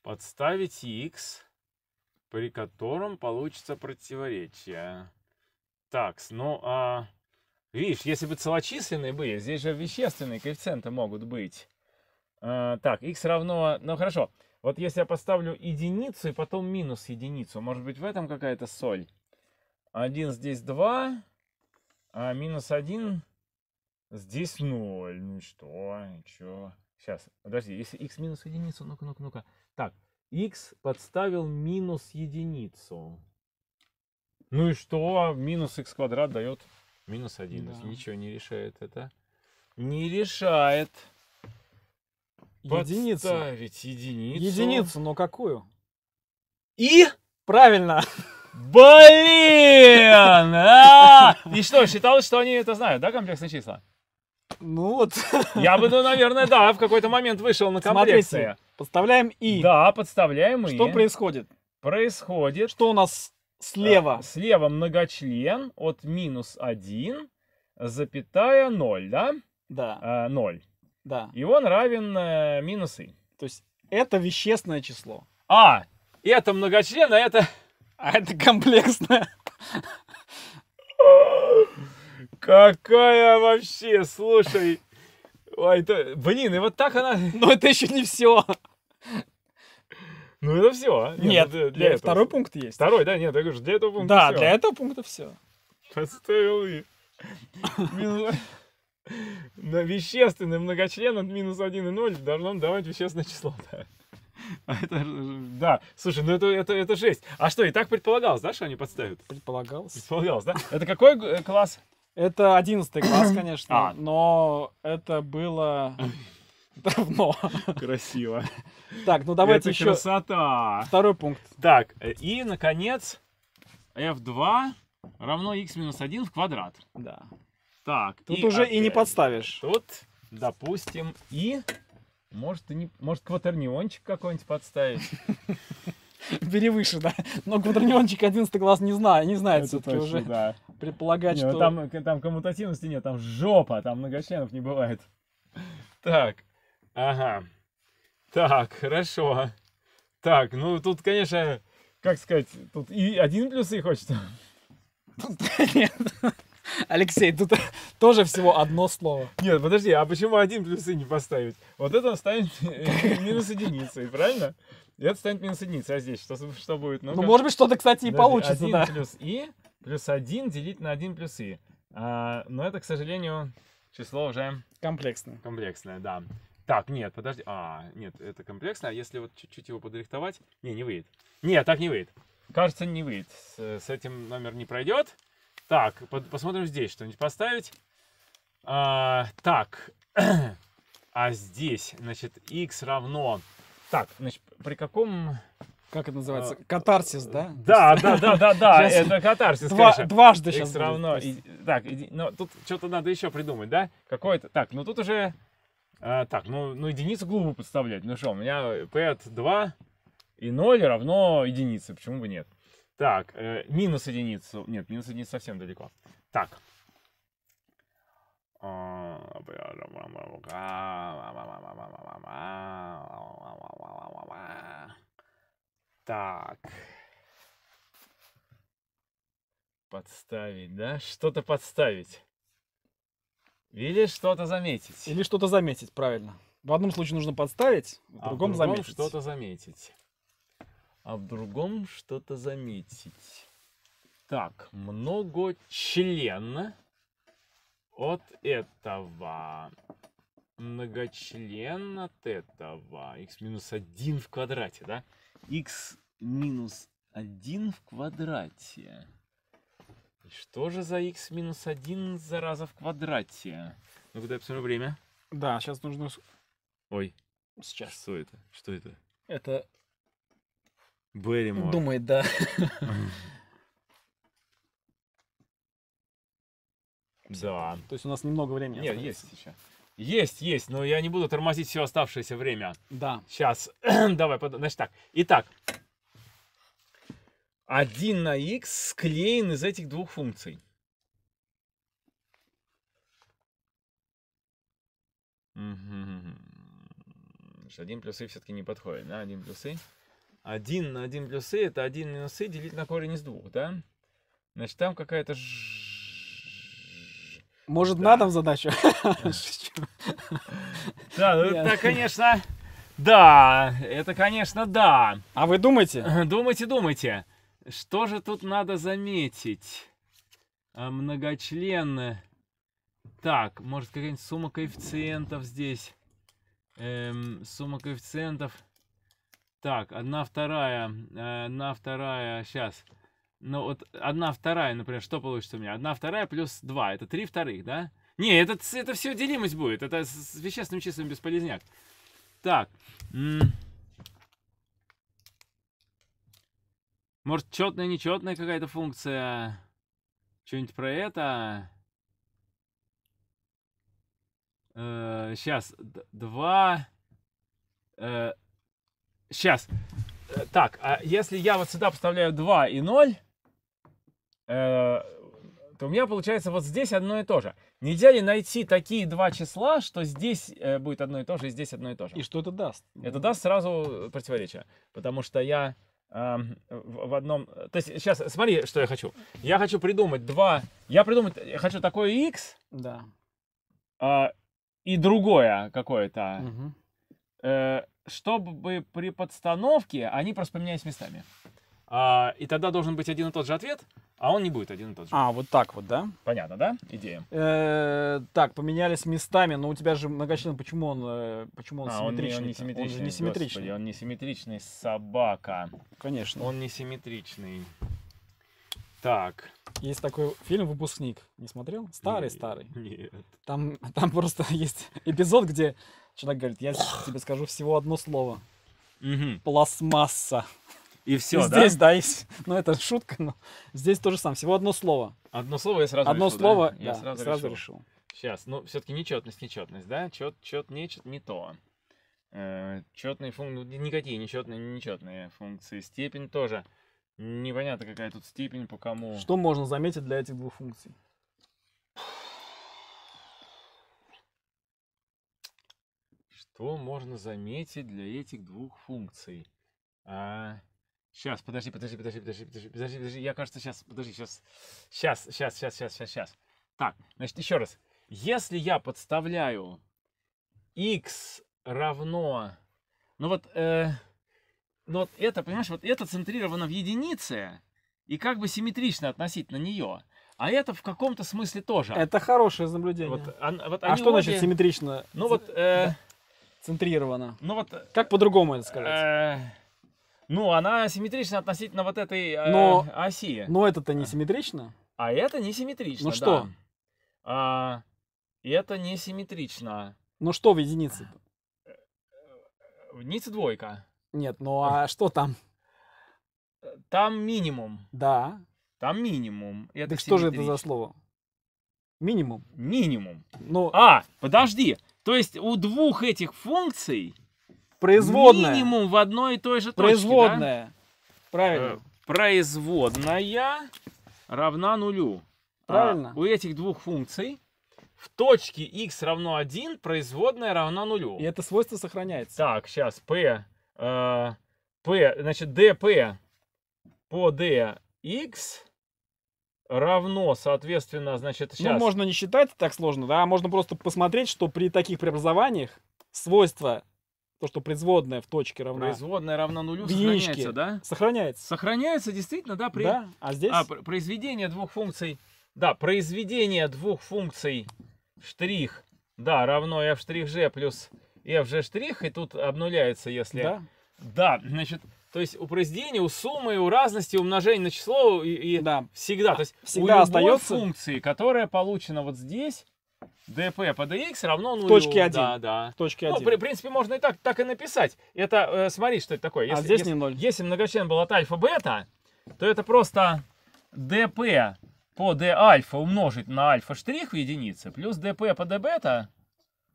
Подставить x, при котором получится противоречие. Так, ну а... Видишь, если бы целочисленные были, здесь же вещественные коэффициенты могут быть. А, так, x равно... Ну хорошо, вот если я поставлю единицу и потом минус единицу, может быть в этом какая-то соль? 1 здесь 2, а минус 1 Здесь 0. Ну что, ничего. Сейчас, подожди, если x минус единицу, ну-ка, ну-ка, ну-ка. Так, x подставил минус единицу. Ну и что? Минус x квадрат дает минус 1. Да. Ничего не решает это. Не решает. Единицу. Подставить единицу. Единицу, но какую? И? Правильно. Блин! А! И что, считалось, что они это знают, да, комплексные числа? Ну вот. Я бы, ну, наверное, да, в какой-то момент вышел на комплекции. Смотрите, подставляем И. Да, подставляем И. Что происходит? Происходит. Что у нас слева? А, слева многочлен от минус 1, запятая 0, да? Да. А, 0. Да. И он равен э, минус И. То есть это вещественное число. А, это многочлен, а это... А это комплексное. Какая вообще, слушай. Ой, это блин, и вот так она... Но это еще не все. Ну это все. А. Нет, нет для этого. второй пункт есть. Второй, да, нет, я говорю, для этого пункта Да, все. для этого пункта все. Поставил и... На вещественный многочлен от минус 1 и 0 должно давать вещественное число, да. А это, да, слушай, ну это, это, это жесть. А что, и так предполагалось, да, что они подставят? Предполагалось. Предполагалось, да? Это какой э, класс? Это одиннадцатый класс, конечно, а. но это было давно. Красиво. Так, ну давайте еще. это красота! Второй пункт. Так, э, и, наконец, f2 равно x минус 1 в квадрат. Да. Так. Тут уже и не подставишь. Тут, допустим, и... Может, и не... Может кватерниончик какой-нибудь подставить. перевыше, да. Но квадраниончик 11 класс не знает, не знает все-таки уже. Да. Предполагать, не, ну что... Там, э, там коммутативности нет, там жопа, там многочленов не бывает. Так, ага. Так, хорошо. Так, ну тут, конечно, как сказать, тут и один плюс и хочется. Тут нет. Алексей, тут тоже всего одно слово. Нет, подожди, а почему один плюс и не поставить? Вот это ставим э, минус единицей, правильно? И это станет минус единица. А здесь что, что будет? Ну, ну может быть, что-то, кстати, и Подожди, получится, 1 да. плюс и плюс один делить на один плюс и. А, но это, к сожалению, число уже... Комплексное. Комплексное, да. Так, нет, подожди. А, нет, это комплексное. А если вот чуть-чуть его подрихтовать... Не, не выйдет. Не, так не выйдет. Кажется, не выйдет. С, с этим номер не пройдет. Так, под, посмотрим здесь что-нибудь поставить. А, так. а здесь, значит, x равно так, значит, при каком... Как это называется? А, катарсис, да? Да, да, да, да, да, это катарсис, Дважды X сейчас X равно... так, и, но тут что-то надо еще придумать, да? Какой-то... Так, ну тут уже... А, так, ну, ну единицу глубу подставлять. Ну что, у меня p от 2 и 0 равно единице, почему бы нет? Так, э, минус единицу... Нет, минус единица совсем далеко. Так, так. Подставить, да? Что-то подставить. Или что-то заметить. Или что-то заметить, правильно. В одном случае нужно подставить, в другом, заметить. что-то заметить. А в другом что-то заметить. Так, многочленно от этого многочлен от этого x минус 1 в квадрате, да? x минус 1 в квадрате. И что же за x минус 1 зараза в квадрате? Ну-ка, дай посмотрю время. Да, сейчас нужно... Ой. Сейчас. Что это? Что это? Это... Берримор. Думает, да. Да. То есть у нас немного времени Нет, есть. сейчас. Есть, есть, но я не буду тормозить все оставшееся время. Да. Сейчас, давай, под... значит так. Итак, 1 на x склеен из этих двух функций. Значит, 1 плюс y все-таки не подходит, да, 1 плюс y. 1 на 1 плюс y это 1 минус y делить на корень из двух, да? Значит, там какая-то ж может, да. на дом задачу? Да, ну это, конечно, да, это, конечно, да. А вы думаете? Думайте, думайте. Что же тут надо заметить? А, многочлен. Так, может, какая-нибудь сумма коэффициентов здесь. Эм, сумма коэффициентов. Так, одна, вторая. Э, одна, вторая. Сейчас. Ну вот одна вторая, например, что получится у меня? Одна вторая плюс два, это три вторых, да? Не, это, это все делимость будет, это с вещественным числом бесполезняк. Так. Может, четная, нечетная какая-то функция? Что-нибудь про это? сейчас. Э, два. сейчас. Э, э, так, а если я вот сюда поставляю 2 и 0, Э, то у меня получается вот здесь одно и то же. Нельзя ли найти такие два числа, что здесь э, будет одно и то же, и здесь одно и то же? И что это даст? Это даст сразу противоречие. Потому что я эм, в одном... То есть сейчас, смотри, что я хочу. Я хочу придумать два... Я придумать я хочу такое x. Да. Э, и другое какое-то. Угу. чтобы при подстановке они просто поменялись местами. А, и тогда должен быть один и тот же ответ, а он не будет один и тот же. А, вот так вот, да? Понятно, да? Идея. Э, так, поменялись местами, но ну, у тебя же многочлен, почему он, э, почему он а, симметричный? Он, не, он, симметричный, он же не симметричный. Господи, он не симметричный, собака. Конечно. Он не симметричный. Так. Есть такой фильм «Выпускник». Не смотрел? Старый-старый. Нет. Там, там просто есть эпизод, где человек говорит, я тебе скажу всего одно слово. Угу. Пластмасса. И все, и да? Здесь, да, есть. Ну, это шутка, но здесь тоже же самое. Всего одно слово. Одно слово я сразу Одно решил, слово, да? Я да, сразу, сразу решил. решил. Сейчас, ну, все-таки нечетность, нечетность, да? Чет, чет, нечет, не то. Э, четные функции, ну, никакие нечетные, нечетные функции. Степень тоже. Непонятно, какая тут степень, по кому. Что можно заметить для этих двух функций? Что можно заметить для этих двух функций? А... Сейчас, подожди, подожди, подожди, подожди, подожди, подожди, подожди. Я, кажется, сейчас, подожди, сейчас, сейчас, сейчас, сейчас, сейчас, сейчас, сейчас. Так, значит, еще раз. Если я подставляю x равно, ну вот, э, ну вот это, понимаешь, вот это центрировано в единице и как бы симметрично относительно нее. А это в каком-то смысле тоже. Это хорошее наблюдение. Вот, а, вот а что обе... значит симметрично? Ну вот... Э, да. Центрировано. Ну вот... Э, как по-другому это сказать? Э, ну, она симметрична относительно вот этой э, оси. Но это-то не симметрично. А это не симметрично, Ну да. что? А, это не симметрично. Ну что в единице? В э, э, единице двойка. Нет, ну а. а что там? Там минимум. Да. Там минимум. Это так что же это за слово? Минимум. Минимум. Ну... А, подожди. То есть у двух этих функций Производная. Минимум в одной и той же Производная. точке. Производная. Да? Правильно. Э, производная равна нулю. А, Правильно. А, у этих двух функций в точке x равно 1 производная равна нулю. И это свойство сохраняется. Так, сейчас p, э, p значит dp по dx равно, соответственно, значит, сейчас... Ну, можно не считать так сложно, да, можно просто посмотреть, что при таких преобразованиях свойство то, что производная в точке равна... Производная равна нулю, сохраняется, да? Сохраняется. Сохраняется, действительно, да. При... Да, а здесь... А, произведение двух функций... Да, произведение двух функций штрих, да, равно f штрих g плюс f g штрих, и тут обнуляется, если... Да. Да, значит, то есть у произведения, у суммы, у разности, умножения на число и, и да. всегда. То есть всегда у любой остается... функции, которая получена вот здесь, dp по dx равно нулю. В точке 1. Да, да. В точке 1. Ну, при, в принципе, можно и так, так и написать. Это, э, смотри, что это такое. А если, а здесь если, не 0. Если многочлен был от альфа-бета, то это просто dp по d альфа умножить на альфа штрих в единице, плюс dp по d бета,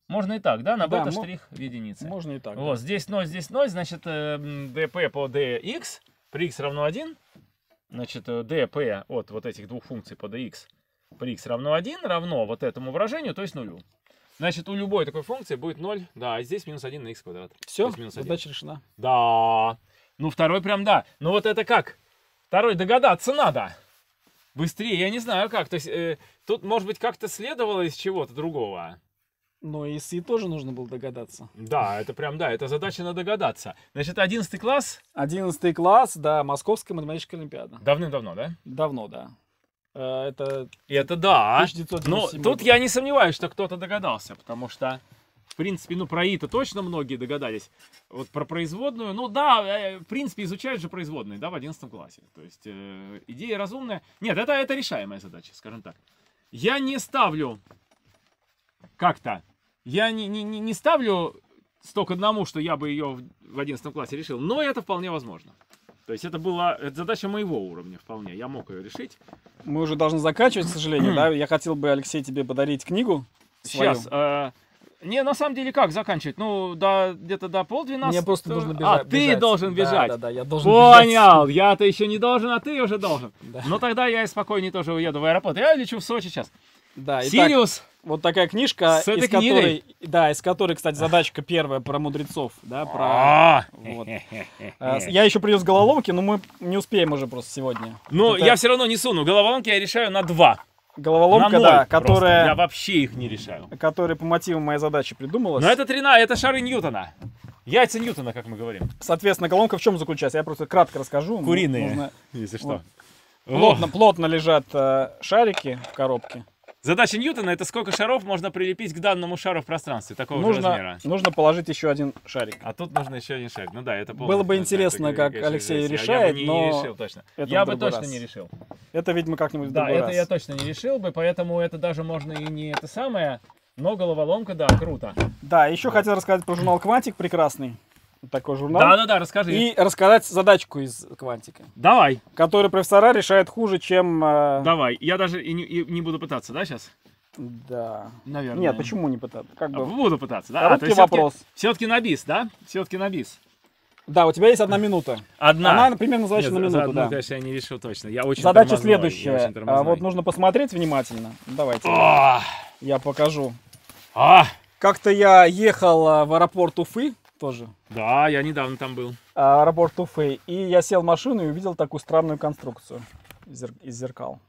можно и так, да, на бета да, штрих в единице. Можно и так. Вот, да. здесь 0, здесь 0, значит, dp по dx при x равно 1, значит, dp э, от вот этих двух функций по dx при x равно 1 равно вот этому выражению, то есть нулю. Значит, у любой такой функции будет 0. Да, а здесь минус 1 на x квадрат. Все, минус 1. задача решена. Да. Ну, второй прям да. Ну, вот это как? Второй догадаться надо. Быстрее, я не знаю как. То есть, э, тут, может быть, как-то следовало из чего-то другого. Но и СИ тоже нужно было догадаться. Да, это прям, да, это задача на догадаться. Значит, 11 класс? 11 класс, да, Московская математическая олимпиада. Давным-давно, да? Давно, да. Э, это, это да. 1997. А? Но ну, тут я не сомневаюсь, что кто-то догадался, потому что, в принципе, ну про ИТа точно многие догадались. Вот про производную, ну да, э, в принципе, изучают же производные, да, в 11 классе. То есть э, идея разумная. Нет, это, это решаемая задача, скажем так. Я не ставлю как-то, я не, не, не ставлю столько одному, что я бы ее в 11 классе решил, но это вполне возможно. То есть это была это задача моего уровня вполне, я мог ее решить. Мы уже должны заканчивать, к сожалению, да? Я хотел бы, Алексей, тебе подарить книгу. Свою. Сейчас. Э, не, на самом деле, как заканчивать? Ну, до, где-то до полдвенадцати. Мне просто нужно а, бежать. А, ты бежать. должен бежать. Да, да, да, я должен Понял, я-то еще не должен, а ты уже должен. Да. Но ну, тогда я спокойнее тоже уеду в аэропорт. Я лечу в Сочи сейчас. Да, итак... Сириус вот такая книжка, С из которой, да, из которой, кстати, задачка первая про мудрецов, да, про. А! вот. А, я еще принес головоломки, но мы не успеем уже просто сегодня. Ну, я все равно не суну. Головоломки я решаю на два. Головоломка, на да, которая... Я вообще их не решаю. Которая по мотивам моей задачи придумалась. Но это трина, это шары Ньютона. Яйца Ньютона, как мы говорим. Соответственно, головоломка в чем заключается? Я просто кратко расскажу. Куриные, Нужно... если что. Вот. Плотно, плотно лежат э, шарики в коробке. Задача Ньютона это сколько шаров можно прилепить к данному шару в пространстве такого нужно, же размера. Нужно положить еще один шарик. А тут нужно еще один шарик. Ну да, это Было бы интересно, как Алексей решает, но... я бы точно не решил. Это, видимо, как-нибудь Да, это я точно не решил бы, поэтому это даже можно и не это самое. Но головоломка, да, круто. Да, еще хотел рассказать про журнал «Квантик» прекрасный такой журнал. Да-да-да, расскажи. И рассказать задачку из «Квантика». Давай. Которую профессора решают хуже, чем... Э... Давай. Я даже и не, и не буду пытаться, да, сейчас? Да. Наверное. Нет, почему не пытаться? Как бы... Буду пытаться, да? Короткий а, вопрос. Все-таки, все-таки на бис, да? Все-таки на бис. Да, у тебя есть одна минута. Одна. Она, например, называется Нет, на минуту, за одну, да. конечно, я не решил точно. Я очень Задача тормозной, следующая. Я очень а, вот нужно посмотреть внимательно. Давайте. О! Я покажу. А! Как-то я ехал э, в аэропорт Уфы тоже. Да, я недавно там был. Аэропорт Уфы. И я сел в машину и увидел такую странную конструкцию из зеркал.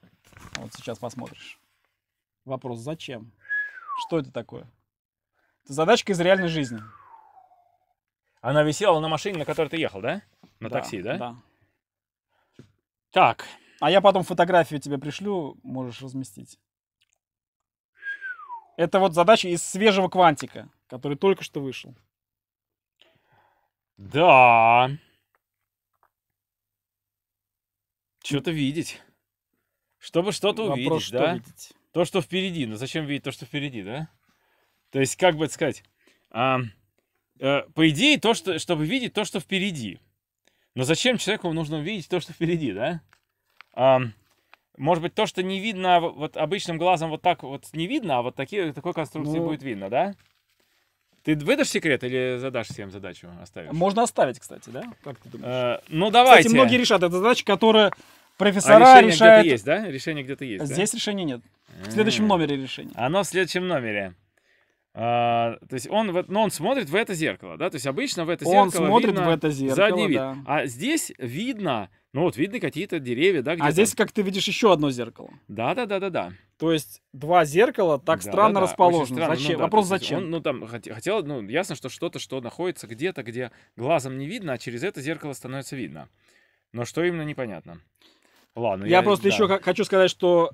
Вот сейчас посмотришь. Вопрос, зачем? Что это такое? Это задачка из реальной жизни. Она висела на машине, на которой ты ехал, да? На да, такси, да? Да. Так. А я потом фотографию тебе пришлю, можешь разместить. Это вот задача из свежего квантика, который только что вышел. Да. Что-то видеть. Чтобы что-то увидеть, Вопрос, что да? Видеть. То, что впереди. Но ну, зачем видеть то, что впереди, да? То есть, как бы это сказать? А, э, по идее, то, что, чтобы видеть то, что впереди. Но зачем человеку нужно увидеть то, что впереди, да? А, может быть, то, что не видно вот обычным глазом вот так вот не видно, а вот такие, такой конструкции ну, будет видно, да? Ты выдашь секрет или задашь всем задачу? Оставишь? Можно оставить, кстати, да? Как ты думаешь? Э, ну, давайте. Кстати, многие решат. Это задача, которая профессора а решение решают... где-то есть, да? Решение где-то есть, Здесь да? решения нет. В следующем номере решение. Оно в следующем номере. А, то есть он, ну, он смотрит в это зеркало, да? То есть обычно в это он зеркало Он смотрит видно в это зеркало, задний вид. Да. А здесь видно ну вот видны какие-то деревья, да? А здесь, как ты видишь, еще одно зеркало. Да, да, да, да, да. То есть два зеркала так да, странно да, да. расположены. Странно. Ну зачем? Ну, да, Вопрос зачем? Он, ну там хотел, ну ясно, что что-то, что находится где-то, где глазом не видно, а через это зеркало становится видно. Но что именно непонятно. Ладно. Я, я просто да. еще хочу сказать, что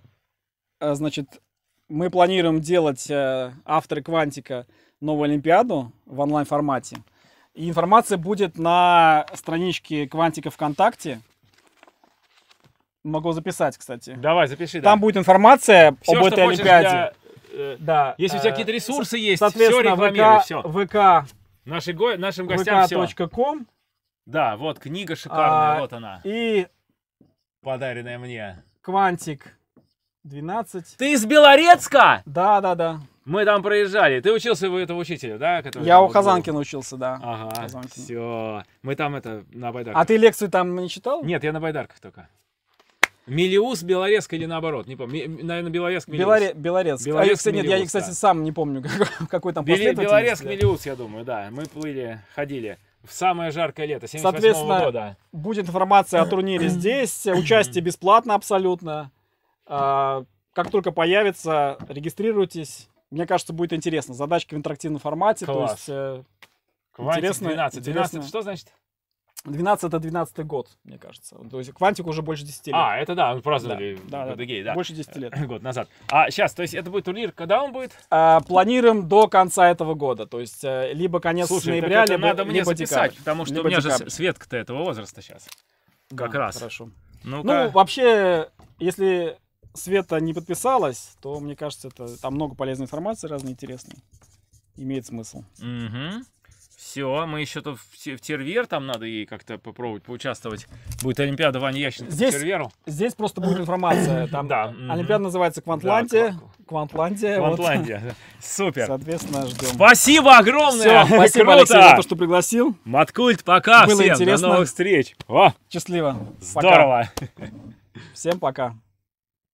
э, значит мы планируем делать э, авторы Квантика новую Олимпиаду в онлайн формате. И информация будет на страничке Квантика ВКонтакте. Могу записать, кстати. Давай, запиши. Там да. будет информация все, об этой Олимпиаде. Для, э, да. Если у тебя э, какие-то ресурсы есть, все рекламируй, все. ВК. Наши го... Нашим гостям все. ком. Да, вот книга шикарная, а, вот она. И... Подаренная мне. Квантик 12. Ты из Белорецка? Да, да, да. Мы там проезжали. Ты учился у этого учителя, да? Я у Хазанкина был? учился, да. Ага, Хазанкин. все. Мы там это, на Байдарках. А ты лекцию там не читал? Нет, я на Байдарках только. Мелиус, Белорецк или наоборот? Не помню. Наверное, Белорецк, Мелиус. Белоре... Белорецк. Белорецк а я, кстати, Мелиус, нет, я, кстати, да. сам не помню, какой, какой там Бели... Белорецк, Мелиус, я думаю, да. Мы плыли, ходили в самое жаркое лето, 78 -го Соответственно, года. будет информация о турнире здесь. Участие бесплатно абсолютно. А, как только появится, регистрируйтесь. Мне кажется, будет интересно. Задачки в интерактивном формате. Класс. То есть, э, Классик интересно, 12. 12. Интересно. Что значит? 12 это 12 год, мне кажется. Ну, то есть Квантик уже больше 10 лет. А, это да, праздновали да, да, да. да. Больше 10 лет. Год назад. А сейчас, то есть это будет турнир, когда он будет? А, планируем до конца этого года. То есть э, либо конец Слушай, ноября, либо надо мне либо записать, декабрь, потому что у меня декабрь. же Светка-то этого возраста сейчас. Да, как раз. Хорошо. ну Ну, вообще, если Света не подписалась, то, мне кажется, это там много полезной информации разной интересной. Имеет смысл. Угу. Все, мы еще тут в тервер, там надо ей как-то попробовать поучаствовать. Будет Олимпиада Вани Ященко здесь, терверу. Здесь просто будет информация. Там да. Олимпиада называется Квантландия. Да, Квантландия. Квантландия. Вот. Супер. Соответственно, ждем. Спасибо огромное. Все, спасибо, Круто. Алексей, за то, что пригласил. Маткульт, пока Было всем. Интересно. До новых встреч. О, Счастливо. Здорово. Пока. Всем пока.